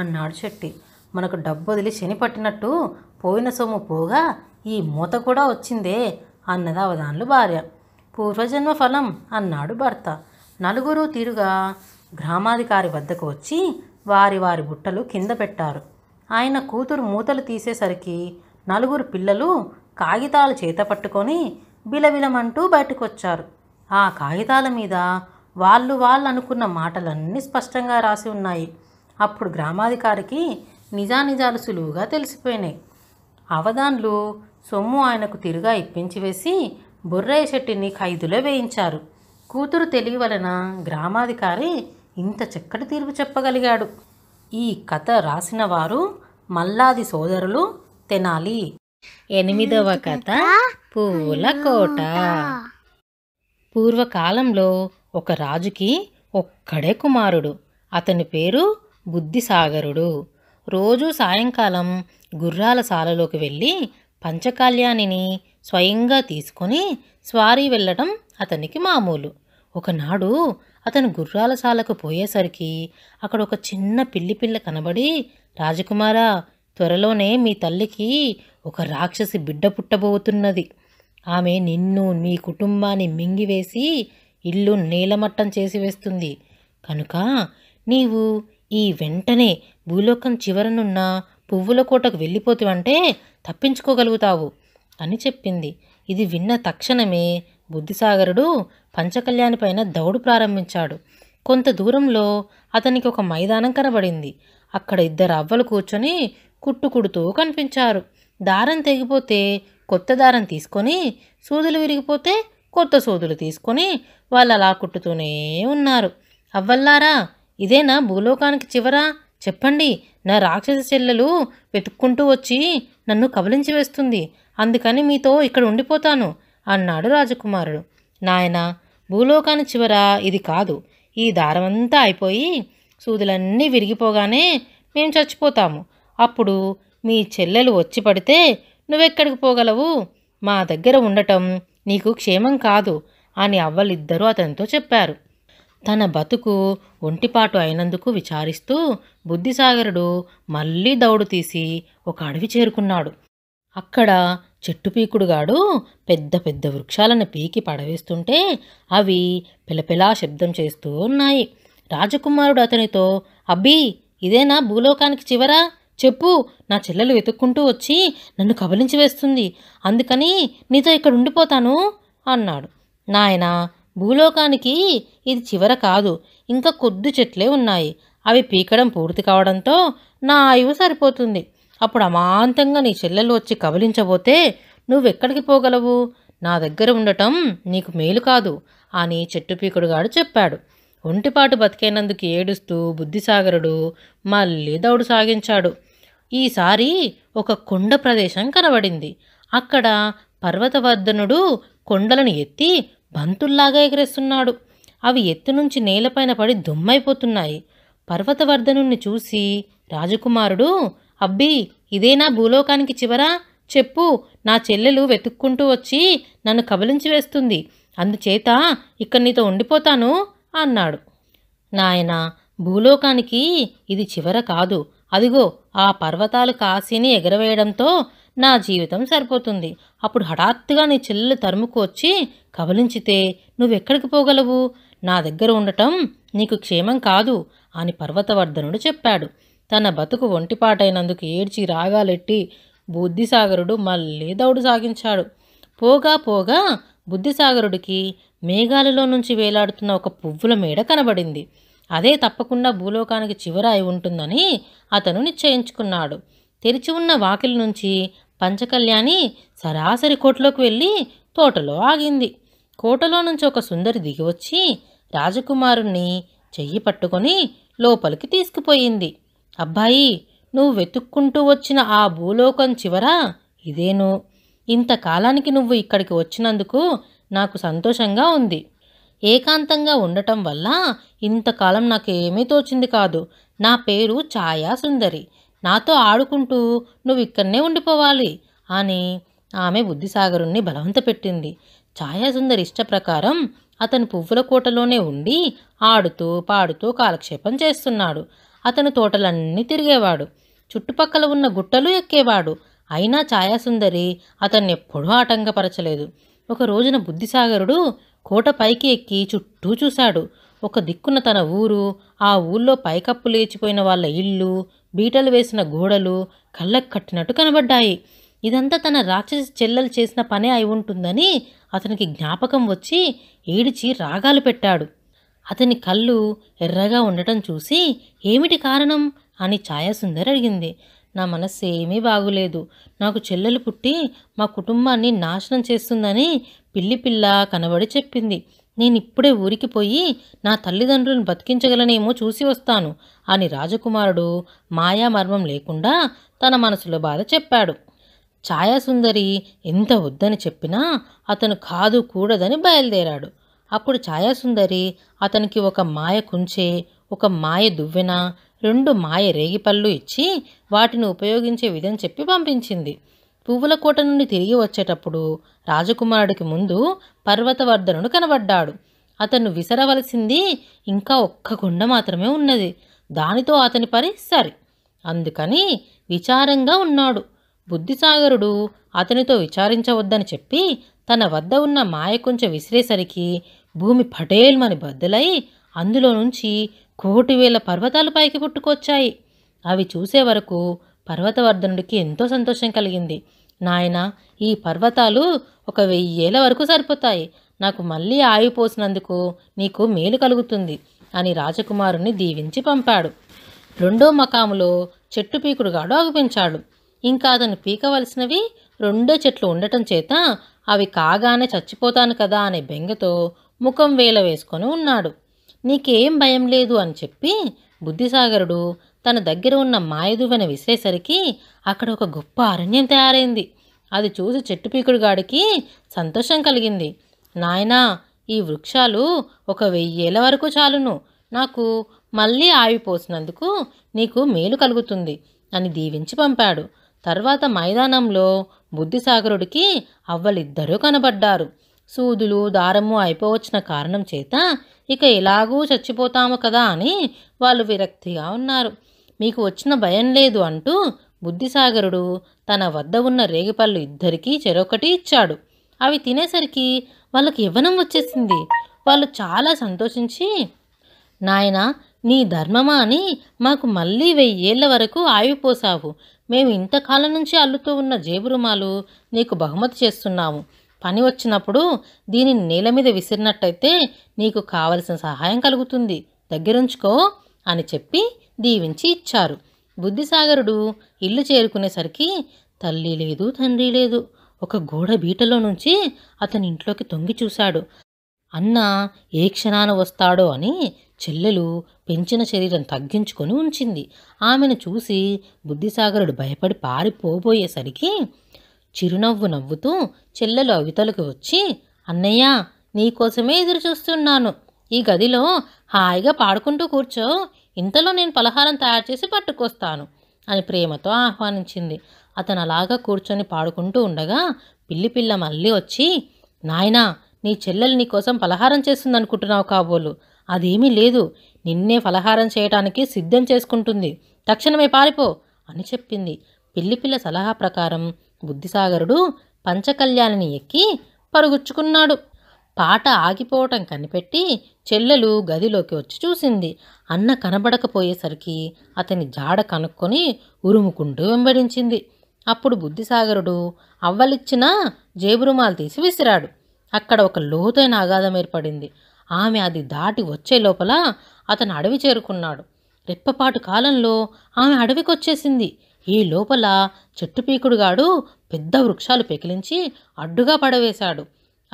అన్నాడు శెట్టి మనకు డబ్బు వదిలి శని పట్టినట్టు పోయిన సొమ్ము పోగా ఈ మూత కూడా వచ్చిందే అన్నది అవధానులు భార్య పూర్వజన్మ ఫలం అన్నాడు భర్త నలుగురు తీరుగా గ్రామాధికారి వద్దకు వచ్చి వారి వారి బుట్టలు కింద పెట్టారు ఆయన కూతురు మూతలు తీసేసరికి నలుగురు పిల్లలు కాగితాలు చేత పట్టుకొని బిలబిలమంటూ బయటకొచ్చారు ఆ కాగితాల మీద వాళ్ళు వాళ్ళు అనుకున్న మాటలన్నీ స్పష్టంగా రాసి ఉన్నాయి అప్పుడు గ్రామాధికారికి నిజానిజాలు సులువుగా తెలిసిపోయినాయి అవధాన్లు సొమ్ము ఆయనకు తిరుగా ఇప్పించివేసి బొర్రయ్య శెట్టిని ఖైదులో వేయించారు కూతురు తెలివి వలన గ్రామాధికారి ఇంత చక్కటి తీర్పు చెప్పగలిగాడు ఈ కథ రాసిన వారు మల్లాది సోదరులు తెనాలి ఎనిమిదవ కథ పూల కోట పూర్వకాలంలో ఒక రాజుకి ఒక్కడే కుమారుడు అతని పేరు బుద్ధిసాగరుడు రోజూ సాయంకాలం గుర్రాల సాలలోకి వెళ్ళి పంచకాల్యాణిని స్వయంగా తీసుకొని స్వారీ వెళ్ళటం అతనికి మామూలు ఒకనాడు అతను గుర్రాల సాలకు పోయేసరికి అక్కడ ఒక చిన్న పిల్లి పిల్ల కనబడి రాజకుమారా త్వరలోనే మీ తల్లికి ఒక రాక్షసి బిడ్డ పుట్టబోతున్నది ఆమె నిన్ను మీ కుటుంబాన్ని మింగివేసి ఇల్లు నీలమట్టం చేసి వేస్తుంది కనుక నీవు ఈ వెంటనే భూలోకం చివరనున్న పువ్వుల కోటకు వెళ్ళిపోతావంటే తప్పించుకోగలుగుతావు అని చెప్పింది ఇది విన్న తక్షణమే బుద్ధిసాగరుడు పంచకళ్యాణిపైన దౌడు ప్రారంభించాడు కొంత దూరంలో అతనికి ఒక మైదానం కనబడింది అక్కడ ఇద్దరు అవ్వలు కూర్చొని కుట్టుకుడుతూ కనిపించారు దారం తెగిపోతే కొత్త దారం తీసుకొని సూదులు విరిగిపోతే కొత్త సూదులు తీసుకొని వాళ్ళు అలా కుట్టుతూనే ఉన్నారు అవ్వల్లారా ఇదేనా భూలోకానికి చివరా చెప్పండి నా రాక్షస చెల్లెలు వెతుక్కుంటూ వచ్చి నన్ను కబలించి వేస్తుంది అందుకని మీతో ఇక్కడ ఉండిపోతాను అన్నాడు రాజకుమారుడు నాయన భూలోకాన్ని చివర ఇది కాదు ఈ దారమంతా అయిపోయి సూదులన్నీ విరిగిపోగానే మేము చచ్చిపోతాము అప్పుడు మీ చెల్లెలు వచ్చి పడితే నువ్వెక్కడికి పోగలవు మా దగ్గర ఉండటం నీకు క్షేమం కాదు అని అవ్వలిద్దరూ అతనితో చెప్పారు తన బతుకు ఒంటిపాటు అయినందుకు విచారిస్తూ బుద్ధిసాగరుడు మళ్ళీ దౌడు తీసి ఒక అడవి చేరుకున్నాడు అక్కడ చెట్టు పీకుడుగాడు పెద్ద పెద్ద వృక్షాలను పీకి పడవేస్తుంటే అవి పిలపిలా శబ్దం చేస్తూ ఉన్నాయి రాజకుమారుడు అతనితో అబ్బీ ఇదేనా భూలోకానికి చివరా చెప్పు నా చెల్లెలు వెతుక్కుంటూ వచ్చి నన్ను కబలించి వేస్తుంది అందుకని నీతో ఇక్కడ ఉండిపోతాను అన్నాడు నాయనా భూలోకానికి ఇది చివర కాదు ఇంకా కొద్ది చెట్లే ఉన్నాయి అవి పీకడం పూర్తి కావడంతో నా ఆయువు సరిపోతుంది అప్పుడు అమాంతంగా నీ చెల్లెలు వచ్చి కబలించబోతే నువ్వెక్కడికి పోగలవు నా దగ్గర ఉండటం నీకు మేలు కాదు అని చెట్టు పీకుడుగాడు చెప్పాడు ఒంటిపాటు బతికైనందుకు ఏడుస్తూ బుద్ధిసాగరుడు మళ్ళీ దౌడు సాగించాడు ఈసారి ఒక కొండ ప్రదేశం కనబడింది అక్కడ పర్వతవర్ధనుడు కొండలను ఎత్తి బంతుల్లాగా ఎగరేస్తున్నాడు అవి ఎత్తు నుంచి నేలపైన పడి దుమ్మైపోతున్నాయి పర్వతవర్ధనుణ్ణి చూసి రాజకుమారుడు అబ్బి ఇదేనా భూలోకానికి చివరా చెప్పు నా చెల్లెలు వెతుక్కుంటూ వచ్చి నన్ను కబలించి వేస్తుంది అందుచేత ఇక్కడ నీతో ఉండిపోతాను అన్నాడు నాయన భూలోకానికి ఇది చివర కాదు అదిగో ఆ పర్వతాలు కాశీని ఎగరవేయడంతో నా జీవితం సరిపోతుంది అప్పుడు హఠాత్తుగా నీ చెల్లెలు తరుముకు వచ్చి కబలించితే నువ్వెక్కడికి పోగలవు నా దగ్గర ఉండటం నీకు క్షేమం కాదు అని పర్వతవర్ధనుడు చెప్పాడు తన బతుకు ఒంటిపాటైనందుకు ఏడ్చి రాగాలెట్టి బుద్ధిసాగరుడు మళ్ళీ దౌడు సాగించాడు పోగా పోగా బుద్ధిసాగరుడికి మేఘాలలో నుంచి వేలాడుతున్న ఒక పువ్వుల మేడ కనబడింది అదే తప్పకుండా భూలోకానికి చివర అయి ఉంటుందని అతను నిశ్చయించుకున్నాడు తెరిచి ఉన్న వాకిలి నుంచి పంచకళ్యాణి సరాసరి కోటలోకి వెళ్ళి తోటలో ఆగింది కోటలో నుంచి ఒక సుందరి దిగివచ్చి రాజకుమారుణ్ణి చెయ్యి పట్టుకొని లోపలికి తీసుకుపోయింది అబ్బాయి నువ్వు వెతుక్కుంటూ వచ్చిన ఆ భూలోకం చివర ఇదేను ఇంతకాలానికి నువ్వు ఇక్కడికి వచ్చినందుకు నాకు సంతోషంగా ఉంది ఏకాంతంగా ఉండటం వల్ల ఇంతకాలం నాకేమీ తోచింది కాదు నా పేరు ఛాయా సుందరి నాతో ఆడుకుంటూ నువ్వు ఇక్కడనే ఉండిపోవాలి అని ఆమె బుద్ధిసాగరుణ్ణి బలవంత పెట్టింది ఛాయాసుందరి ఇష్టప్రకారం అతను పువ్వుల కోటలోనే ఉండి ఆడుతూ పాడుతూ కాలక్షేపం చేస్తున్నాడు అతను తోటలన్నీ తిరిగేవాడు చుట్టుపక్కల ఉన్న గుట్టలు ఎక్కేవాడు అయినా ఛాయాసుందరి అతన్ని ఎప్పుడూ ఆటంకపరచలేదు ఒక రోజున బుద్ధిసాగరుడు కోట పైకి ఎక్కి చుట్టూ చూశాడు ఒక దిక్కున తన ఊరు ఆ ఊళ్ళో పైకప్పు లేచిపోయిన వాళ్ళ ఇల్లు బీటలు వేసిన గోడలు కళ్ళకు కట్టినట్టు కనబడ్డాయి ఇదంతా తన రాక్షసి చెల్లెలు చేసిన పనే అయి ఉంటుందని అతనికి జ్ఞాపకం వచ్చి ఏడిచి రాగాలు పెట్టాడు అతని కళ్ళు ఎర్రగా ఉండటం చూసి ఏమిటి కారణం అని ఛాయాసుందరి అడిగింది నా మనస్సు ఏమీ బాగులేదు నాకు చెల్లెలు పుట్టి మా కుటుంబాన్ని నాశనం చేస్తుందని పిల్లి పిల్ల కనబడి చెప్పింది నేనిప్పుడే ఊరికి పోయి నా తల్లిదండ్రులను బతికించగలనేమో చూసి వస్తాను అని రాజకుమారుడు మాయామర్మం లేకుండా తన మనసులో బాధ చెప్పాడు ఛాయాసుందరి ఎంత వద్దని చెప్పినా అతను కాదు కూడదని బయలుదేరాడు అప్పుడు ఛాయాసుందరి అతనికి ఒక మాయ కుంచే ఒక మాయ దువ్వెన రెండు మాయ రేగిపళ్ళు ఇచ్చి వాటిని ఉపయోగించే విధం చెప్పి పంపించింది పువ్వుల కోట నుండి తిరిగి వచ్చేటప్పుడు రాజకుమారుడికి ముందు పర్వతవర్ధనుడు కనబడ్డాడు అతను విసరవలసింది ఇంకా ఒక్క గుండ మాత్రమే ఉన్నది దానితో అతని పని సరే అందుకని విచారంగా ఉన్నాడు బుద్ధిసాగరుడు అతనితో విచారించవద్దని చెప్పి తన వద్ద ఉన్న మాయ కొంచెం విసిరేసరికి భూమి పటేల్మని బద్దలై అందులో నుంచి కోటి వేల పర్వతాలు పైకి పుట్టుకొచ్చాయి అవి చూసే వరకు పర్వతవర్ధనుడికి ఎంతో సంతోషం కలిగింది నాయన ఈ పర్వతాలు ఒక వెయ్యేల వరకు సరిపోతాయి నాకు మళ్ళీ ఆయువు పోసినందుకు నీకు మేలు కలుగుతుంది అని రాజకుమారుణ్ణి దీవించి పంపాడు రెండో మకాములో చెట్టు పీకుడుగాడు ఆగుపించాడు ఇంకా అతను పీకవలసినవి రెండో చెట్లు ఉండటం చేత అవి కాగానే చచ్చిపోతాను కదా అనే బెంగతో ముఖం వేల వేసుకొని ఉన్నాడు నీకేం భయం లేదు అని చెప్పి బుద్ధిసాగరుడు తన దగ్గర ఉన్న మాయదువెన విసిరేసరికి అక్కడ ఒక గొప్ప అరణ్యం తయారైంది అది చూసి చెట్టు పీకుడుగాడికి సంతోషం కలిగింది నాయనా ఈ వృక్షాలు ఒక వెయ్యేళ్ళ వరకు చాలును నాకు మళ్ళీ ఆవి పోసినందుకు నీకు మేలు కలుగుతుంది అని దీవించి పంపాడు తర్వాత మైదానంలో బుద్ధిసాగరుడికి అవ్వలిద్దరూ కనబడ్డారు సూదులు దారము అయిపోవచ్చిన కారణం చేత ఇక ఎలాగూ చచ్చిపోతాము కదా అని వాళ్ళు విరక్తిగా ఉన్నారు మీకు వచ్చిన భయం లేదు అంటూ బుద్ధిసాగరుడు తన వద్ద ఉన్న రేగిపళ్ళు ఇద్దరికీ చెరొకటి ఇచ్చాడు అవి తినేసరికి వాళ్ళకి యవ్వనం వచ్చేసింది వాళ్ళు చాలా సంతోషించి నాయన నీ ధర్మమా అని మాకు మళ్ళీ వెయ్యేళ్ల వరకు ఆవిపోసావు మేము ఇంతకాలం నుంచి అల్లుతూ ఉన్న జేబు రుమాలు నీకు బహుమతి చేస్తున్నాము పని వచ్చినప్పుడు దీనిని నేల మీద విసిరినట్టయితే నీకు కావలసిన సహాయం కలుగుతుంది దగ్గరుంచుకో అని చెప్పి దీవించి ఇచ్చారు బుద్ధిసాగరుడు ఇల్లు చేరుకునేసరికి తల్లి లేదు తండ్రి లేదు ఒక గోడ బీటలో నుంచి అతని ఇంట్లోకి తొంగి చూశాడు అన్న ఏ క్షణాన వస్తాడో అని చెల్లెలు పెంచిన శరీరం తగ్గించుకొని ఉంచింది ఆమెను చూసి బుద్ధిసాగరుడు భయపడి పారిపోబోయేసరికి చిరునవ్వు నవ్వుతూ చెల్లెలు అవితలకు వచ్చి అన్నయ్య నీకోసమే ఎదురు చూస్తున్నాను ఈ గదిలో హాయిగా పాడుకుంటూ కూర్చో ఇంతలో నేను పలహారం తయారు చేసి పట్టుకొస్తాను అని ప్రేమతో ఆహ్వానించింది అతను అలాగా కూర్చొని పాడుకుంటూ ఉండగా పిల్లి పిల్ల మళ్ళీ వచ్చి నాయనా నీ చెల్లెలు కోసం పలహారం చేస్తుందనుకుంటున్నావు కాబోలు అదేమీ లేదు నిన్నే ఫలహారం చేయటానికి సిద్ధం చేసుకుంటుంది తక్షణమే పారిపో అని చెప్పింది పిల్లిపిల్ల సలహా ప్రకారం బుద్ధిసాగరుడు పంచకల్యాణిని ఎక్కి పరుగుచ్చుకున్నాడు పాట ఆగిపోవటం కనిపెట్టి చెల్లెలు గదిలోకి వచ్చి చూసింది అన్న కనబడకపోయేసరికి అతని జాడ కనుక్కొని ఉరుముకుంటూ వెంబడించింది అప్పుడు బుద్ధిసాగరుడు అవ్వలిచ్చిన జేబురుమాలు తీసి విసిరాడు అక్కడ ఒక లోతైన ఆగాధం ఏర్పడింది ఆమె అది దాటి వచ్చే లోపల అతను అడవి చేరుకున్నాడు రెప్పపాటు కాలంలో ఆమె అడవికి వచ్చేసింది ఈ లోపల చెట్టు పీకుడుగాడు పెద్ద వృక్షాలు పెకిలించి అడ్డుగా పడవేశాడు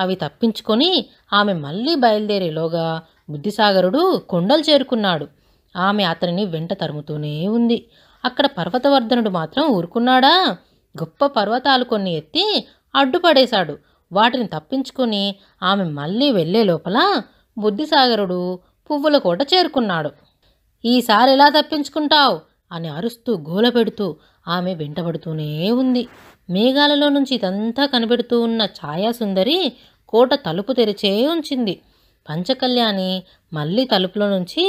అవి తప్పించుకొని ఆమె మళ్ళీ బయలుదేరేలోగా బుద్ధిసాగరుడు కొండలు చేరుకున్నాడు ఆమె అతనిని వెంట తరుముతూనే ఉంది అక్కడ పర్వతవర్ధనుడు మాత్రం ఊరుకున్నాడా గొప్ప పర్వతాలు కొన్ని ఎత్తి అడ్డుపడేశాడు వాటిని తప్పించుకొని ఆమె మళ్ళీ వెళ్లే లోపల బుద్ధిసాగరుడు పువ్వుల కోట చేరుకున్నాడు ఈసారి ఎలా తప్పించుకుంటావు అని అరుస్తూ గోల పెడుతూ ఆమె వెంటబడుతూనే ఉంది మేఘాలలో నుంచి ఇదంతా కనిపెడుతూ ఉన్న ఛాయాసుందరి కోట తలుపు తెరిచే ఉంచింది పంచకళ్యాణి మళ్ళీ తలుపులో నుంచి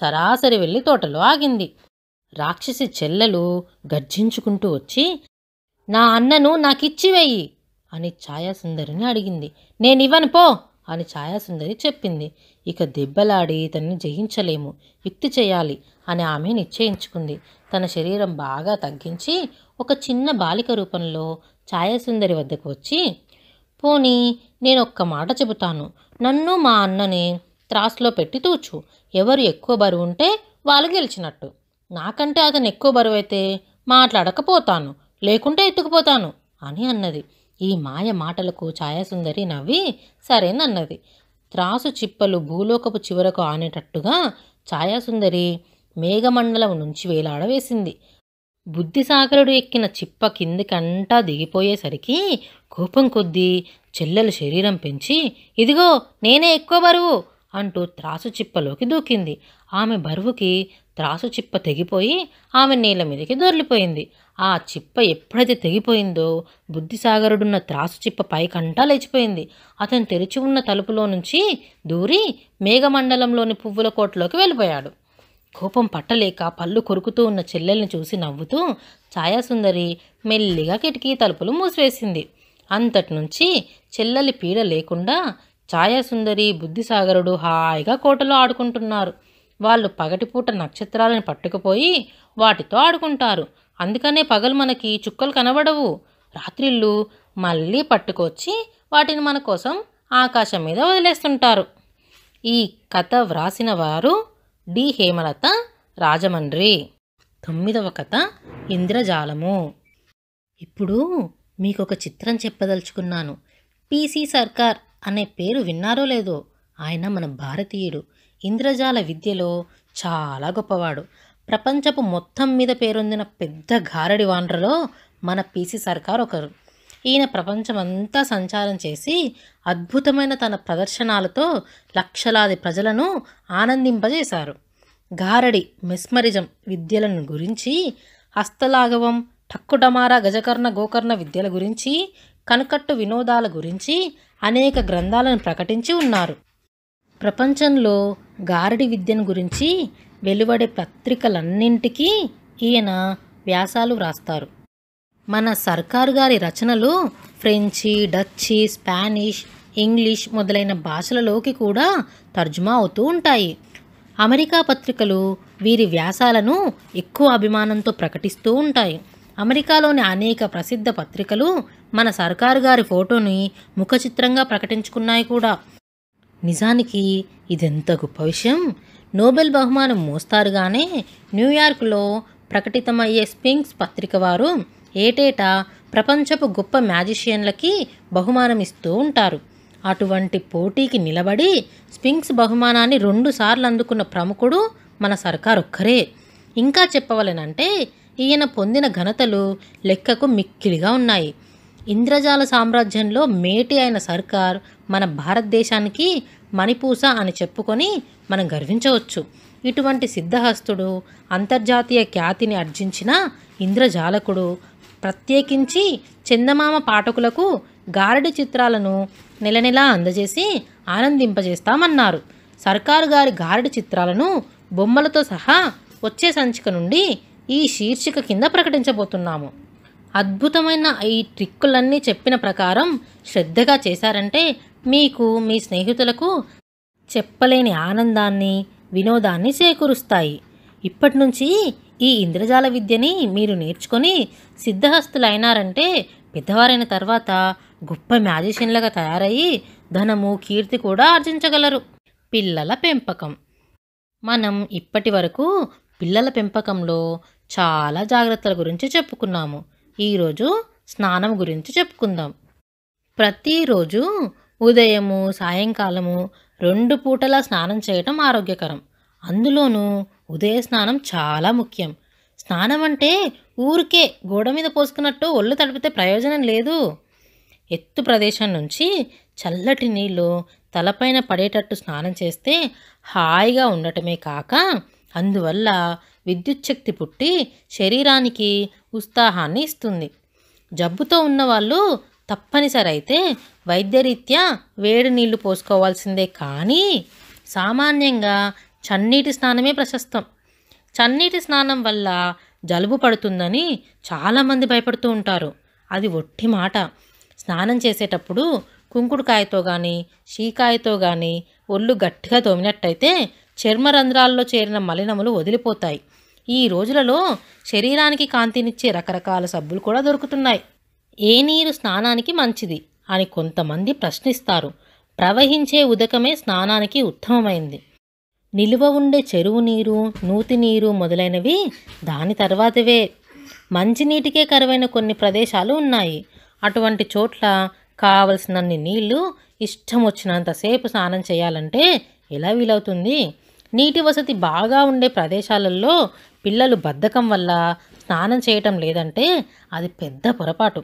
సరాసరి వెళ్ళి తోటలో ఆగింది రాక్షసి చెల్లెలు గర్జించుకుంటూ వచ్చి నా అన్నను నాకిచ్చివేయి అని ఛాయాసుందరిని అడిగింది నేనివ్వను పో అని ఛాయాసుందరి చెప్పింది ఇక దెబ్బలాడి తనని జయించలేము యుక్తి చేయాలి అని ఆమె నిశ్చయించుకుంది తన శరీరం బాగా తగ్గించి ఒక చిన్న బాలిక రూపంలో ఛాయాసుందరి వద్దకు వచ్చి పోనీ నేను ఒక్క మాట చెబుతాను నన్ను మా అన్నని త్రాసులో పెట్టి తూచు ఎవరు ఎక్కువ బరువు ఉంటే వాళ్ళు గెలిచినట్టు నాకంటే అతను ఎక్కువ బరువు అయితే మాట్లాడకపోతాను లేకుంటే ఎత్తుకుపోతాను అని అన్నది ఈ మాయ మాటలకు ఛాయాసుందరి నవ్వి సరేనన్నది త్రాసు చిప్పలు భూలోకపు చివరకు ఆనేటట్టుగా ఛాయాసుందరి మేఘమండలం నుంచి వేలాడవేసింది బుద్ధిసాగరుడు ఎక్కిన చిప్ప కిందికంటా దిగిపోయేసరికి కోపం కొద్దీ చెల్లెలు శరీరం పెంచి ఇదిగో నేనే ఎక్కువ బరువు అంటూ త్రాసు చిప్పలోకి దూకింది ఆమె బరువుకి త్రాసు చిప్ప తెగిపోయి ఆమె నీళ్ళ మీదకి దొర్లిపోయింది ఆ చిప్ప ఎప్పుడైతే తెగిపోయిందో బుద్ధిసాగరుడున్న త్రాసు చిప్ప పైకంటా లేచిపోయింది అతను తెరిచి ఉన్న తలుపులో నుంచి దూరి మేఘమండలంలోని పువ్వుల కోటలోకి వెళ్ళిపోయాడు కోపం పట్టలేక పళ్ళు కొరుకుతూ ఉన్న చెల్లెల్ని చూసి నవ్వుతూ ఛాయాసుందరి మెల్లిగా కిటికీ తలుపులు మూసివేసింది అంతటి నుంచి చెల్లెలి పీడ లేకుండా ఛాయాసుందరి బుద్ధిసాగరుడు హాయిగా కోటలో ఆడుకుంటున్నారు వాళ్ళు పగటిపూట నక్షత్రాలను పట్టుకుపోయి వాటితో ఆడుకుంటారు అందుకనే పగలు మనకి చుక్కలు కనబడవు రాత్రిళ్ళు మళ్ళీ పట్టుకొచ్చి వాటిని మన కోసం ఆకాశం మీద వదిలేస్తుంటారు ఈ కథ వ్రాసిన వారు డి హేమలత రాజమండ్రి తొమ్మిదవ కథ ఇంద్రజాలము ఇప్పుడు మీకు ఒక చిత్రం చెప్పదలుచుకున్నాను పీసీ సర్కార్ అనే పేరు విన్నారో లేదో ఆయన మన భారతీయుడు ఇంద్రజాల విద్యలో చాలా గొప్పవాడు ప్రపంచపు మొత్తం మీద పేరొందిన పెద్ద గారడి వాండ్రలో మన పీసీ సర్కార్ ఒకరు ఈయన ప్రపంచమంతా సంచారం చేసి అద్భుతమైన తన ప్రదర్శనాలతో లక్షలాది ప్రజలను ఆనందింపజేశారు గారడి మెస్మరిజం విద్యలను గురించి హస్తలాఘవం ఠక్కుడమారా గజకర్ణ గోకర్ణ విద్యల గురించి కనుకట్టు వినోదాల గురించి అనేక గ్రంథాలను ప్రకటించి ఉన్నారు ప్రపంచంలో గారడి విద్యను గురించి వెలువడే పత్రికలన్నింటికీ ఈయన వ్యాసాలు వ్రాస్తారు మన సర్కారు గారి రచనలు ఫ్రెంచి డచ్చి స్పానిష్ ఇంగ్లీష్ మొదలైన భాషలలోకి కూడా తర్జుమా అవుతూ ఉంటాయి అమెరికా పత్రికలు వీరి వ్యాసాలను ఎక్కువ అభిమానంతో ప్రకటిస్తూ ఉంటాయి అమెరికాలోని అనేక ప్రసిద్ధ పత్రికలు మన సర్కారు గారి ఫోటోని ముఖచిత్రంగా ప్రకటించుకున్నాయి కూడా నిజానికి ఇదెంత గొప్ప విషయం నోబెల్ బహుమానం మోస్తారుగానే న్యూయార్క్లో ప్రకటితమయ్యే స్పింగ్స్ పత్రిక వారు ఏటేటా ప్రపంచపు గొప్ప మ్యాజిషియన్లకి బహుమానమిస్తూ ఉంటారు అటువంటి పోటీకి నిలబడి స్పింగ్స్ బహుమానాన్ని రెండుసార్లు అందుకున్న ప్రముఖుడు మన సర్కార్ ఒక్కరే ఇంకా చెప్పవలనంటే ఈయన పొందిన ఘనతలు లెక్కకు మిక్కిలిగా ఉన్నాయి ఇంద్రజాల సామ్రాజ్యంలో మేటి అయిన సర్కార్ మన భారతదేశానికి మణిపూస అని చెప్పుకొని మనం గర్వించవచ్చు ఇటువంటి సిద్ధహస్తుడు అంతర్జాతీయ ఖ్యాతిని అర్జించిన ఇంద్రజాలకుడు ప్రత్యేకించి చందమామ పాఠకులకు గారడి చిత్రాలను నెల నెలా అందజేసి ఆనందింపజేస్తామన్నారు సర్కారు గారి గారడి చిత్రాలను బొమ్మలతో సహా వచ్చే సంచిక నుండి ఈ శీర్షిక కింద ప్రకటించబోతున్నాము అద్భుతమైన ఈ ట్రిక్కులన్నీ చెప్పిన ప్రకారం శ్రద్ధగా చేశారంటే మీకు మీ స్నేహితులకు చెప్పలేని ఆనందాన్ని వినోదాన్ని చేకూరుస్తాయి ఇప్పటి నుంచి ఈ ఇంద్రజాల విద్యని మీరు నేర్చుకొని సిద్ధహస్తులైనారంటే పెద్దవారైన తర్వాత గొప్ప మ్యాజిషియన్లుగా తయారయ్యి ధనము కీర్తి కూడా ఆర్జించగలరు పిల్లల పెంపకం మనం ఇప్పటి వరకు పిల్లల పెంపకంలో చాలా జాగ్రత్తల గురించి చెప్పుకున్నాము ఈరోజు స్నానం గురించి చెప్పుకుందాం ప్రతిరోజు ఉదయము సాయంకాలము రెండు పూటలా స్నానం చేయటం ఆరోగ్యకరం అందులోనూ ఉదయ స్నానం చాలా ముఖ్యం స్నానం అంటే ఊరికే గోడ మీద పోసుకున్నట్టు ఒళ్ళు తడిపితే ప్రయోజనం లేదు ఎత్తు ప్రదేశం నుంచి చల్లటి నీళ్ళు తలపైన పడేటట్టు స్నానం చేస్తే హాయిగా ఉండటమే కాక అందువల్ల విద్యుచ్ఛక్తి పుట్టి శరీరానికి ఉత్సాహాన్ని ఇస్తుంది జబ్బుతో ఉన్నవాళ్ళు తప్పనిసరి అయితే వైద్యరీత్యా వేడి నీళ్లు పోసుకోవాల్సిందే కానీ సామాన్యంగా చన్నీటి స్నానమే ప్రశస్తం చన్నీటి స్నానం వల్ల జలుబు పడుతుందని చాలామంది భయపడుతూ ఉంటారు అది ఒట్టి మాట స్నానం చేసేటప్పుడు కుంకుడుకాయతో కానీ షీకాయతో కానీ ఒళ్ళు గట్టిగా తోమినట్టయితే చర్మరంధ్రాల్లో చేరిన మలినములు వదిలిపోతాయి ఈ రోజులలో శరీరానికి కాంతినిచ్చే రకరకాల సబ్బులు కూడా దొరుకుతున్నాయి ఏ నీరు స్నానానికి మంచిది అని కొంతమంది ప్రశ్నిస్తారు ప్రవహించే ఉదకమే స్నానానికి ఉత్తమమైంది నిలువ ఉండే చెరువు నీరు నూతి నీరు మొదలైనవి దాని తర్వాతవే మంచినీటికే కరువైన కొన్ని ప్రదేశాలు ఉన్నాయి అటువంటి చోట్ల కావలసినన్ని నీళ్లు ఇష్టం వచ్చినంతసేపు స్నానం చేయాలంటే ఎలా వీలవుతుంది నీటి వసతి బాగా ఉండే ప్రదేశాలలో పిల్లలు బద్ధకం వల్ల స్నానం చేయటం లేదంటే అది పెద్ద పొరపాటు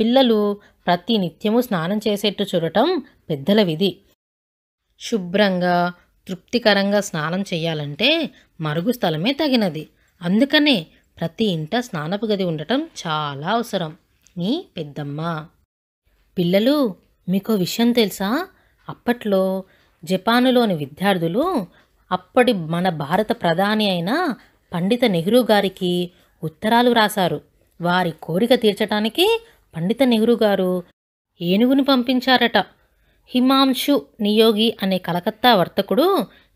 పిల్లలు ప్రతి నిత్యము స్నానం చేసేట్టు చూడటం పెద్దల విధి శుభ్రంగా తృప్తికరంగా స్నానం చేయాలంటే మరుగు స్థలమే తగినది అందుకనే ప్రతి ఇంట స్నానపు గది ఉండటం చాలా అవసరం మీ పెద్దమ్మ పిల్లలు మీకు విషయం తెలుసా అప్పట్లో జపానులోని విద్యార్థులు అప్పటి మన భారత ప్రధాని అయిన పండిత నెహ్రూ గారికి ఉత్తరాలు రాశారు వారి కోరిక తీర్చడానికి పండిత నెహ్రూ గారు ఏనుగును పంపించారట హిమాంషు నియోగి అనే కలకత్తా వర్తకుడు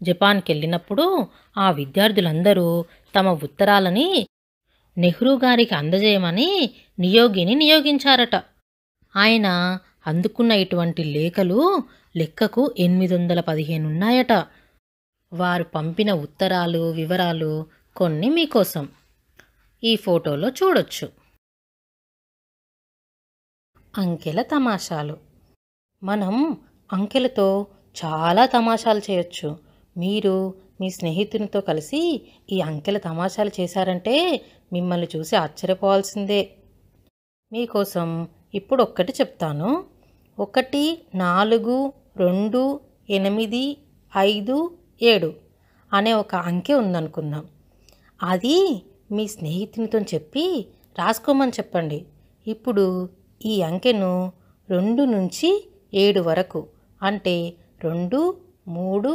జపాన్కి వెళ్ళినప్పుడు ఆ విద్యార్థులందరూ తమ ఉత్తరాలని నెహ్రూ గారికి అందజేయమని నియోగిని నియోగించారట ఆయన అందుకున్న ఇటువంటి లేఖలు లెక్కకు ఎనిమిది వందల పదిహేను ఉన్నాయట వారు పంపిన ఉత్తరాలు వివరాలు కొన్ని మీకోసం ఈ ఫోటోలో చూడొచ్చు అంకెల తమాషాలు మనం అంకెలతో చాలా తమాషాలు చేయొచ్చు మీరు మీ స్నేహితునితో కలిసి ఈ అంకెల తమాషాలు చేశారంటే మిమ్మల్ని చూసి ఆశ్చర్యపోవాల్సిందే మీకోసం ఇప్పుడు ఒక్కటి చెప్తాను ఒకటి నాలుగు రెండు ఎనిమిది ఐదు ఏడు అనే ఒక అంకె ఉందనుకుందాం అది మీ స్నేహితునితో చెప్పి రాసుకోమని చెప్పండి ఇప్పుడు ఈ అంకెను రెండు నుంచి ఏడు వరకు అంటే రెండు మూడు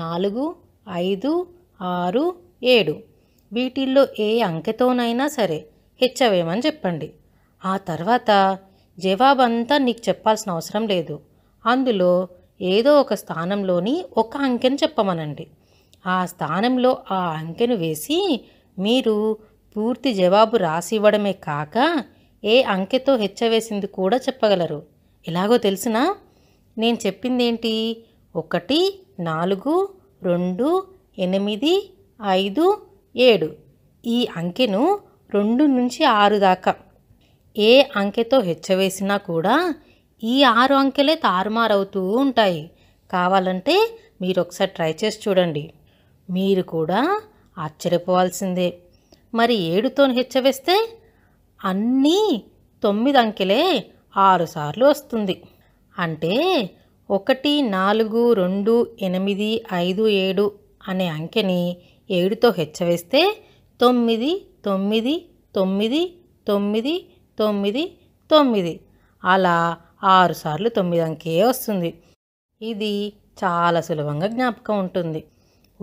నాలుగు ఐదు ఆరు ఏడు వీటిల్లో ఏ అంకెతోనైనా సరే హెచ్చవేయమని చెప్పండి ఆ తర్వాత జవాబంతా నీకు చెప్పాల్సిన అవసరం లేదు అందులో ఏదో ఒక స్థానంలోని ఒక అంకెను చెప్పమనండి ఆ స్థానంలో ఆ అంకెను వేసి మీరు పూర్తి జవాబు రాసి ఇవ్వడమే కాక ఏ అంకెతో హెచ్చవేసింది కూడా చెప్పగలరు ఎలాగో తెలిసినా నేను చెప్పింది ఏంటి ఒకటి నాలుగు రెండు ఎనిమిది ఐదు ఏడు ఈ అంకెను రెండు నుంచి ఆరు దాకా ఏ అంకెతో హెచ్చవేసినా కూడా ఈ ఆరు అంకెలే తారుమారవుతూ ఉంటాయి కావాలంటే మీరు ఒకసారి ట్రై చేసి చూడండి మీరు కూడా ఆశ్చర్యపోవాల్సిందే మరి ఏడుతో హెచ్చవేస్తే అన్నీ తొమ్మిది అంకెలే ఆరుసార్లు వస్తుంది అంటే ఒకటి నాలుగు రెండు ఎనిమిది ఐదు ఏడు అనే అంకెని ఏడుతో హెచ్చవేస్తే తొమ్మిది తొమ్మిది తొమ్మిది తొమ్మిది తొమ్మిది తొమ్మిది అలా ఆరుసార్లు తొమ్మిది అంకే వస్తుంది ఇది చాలా సులభంగా జ్ఞాపకం ఉంటుంది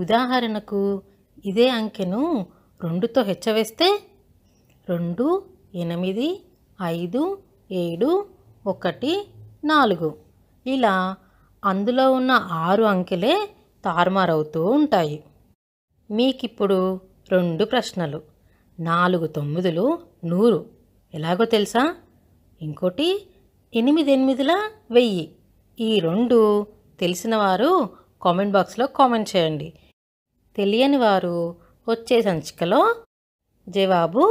ఉదాహరణకు ఇదే అంకెను రెండుతో హెచ్చవేస్తే రెండు ఎనిమిది ఐదు ఏడు ఒకటి నాలుగు ఇలా అందులో ఉన్న ఆరు అంకెలే తారుమారవుతూ ఉంటాయి మీకిప్పుడు రెండు ప్రశ్నలు నాలుగు తొమ్మిదిలు నూరు ఎలాగో తెలుసా ఇంకోటి ఎనిమిది ఎనిమిదిల వెయ్యి ఈ రెండు తెలిసిన వారు కామెంట్ బాక్స్లో కామెంట్ చేయండి తెలియని వారు వచ్చే సంచికలో జవాబు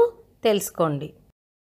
తెలుసుకోండి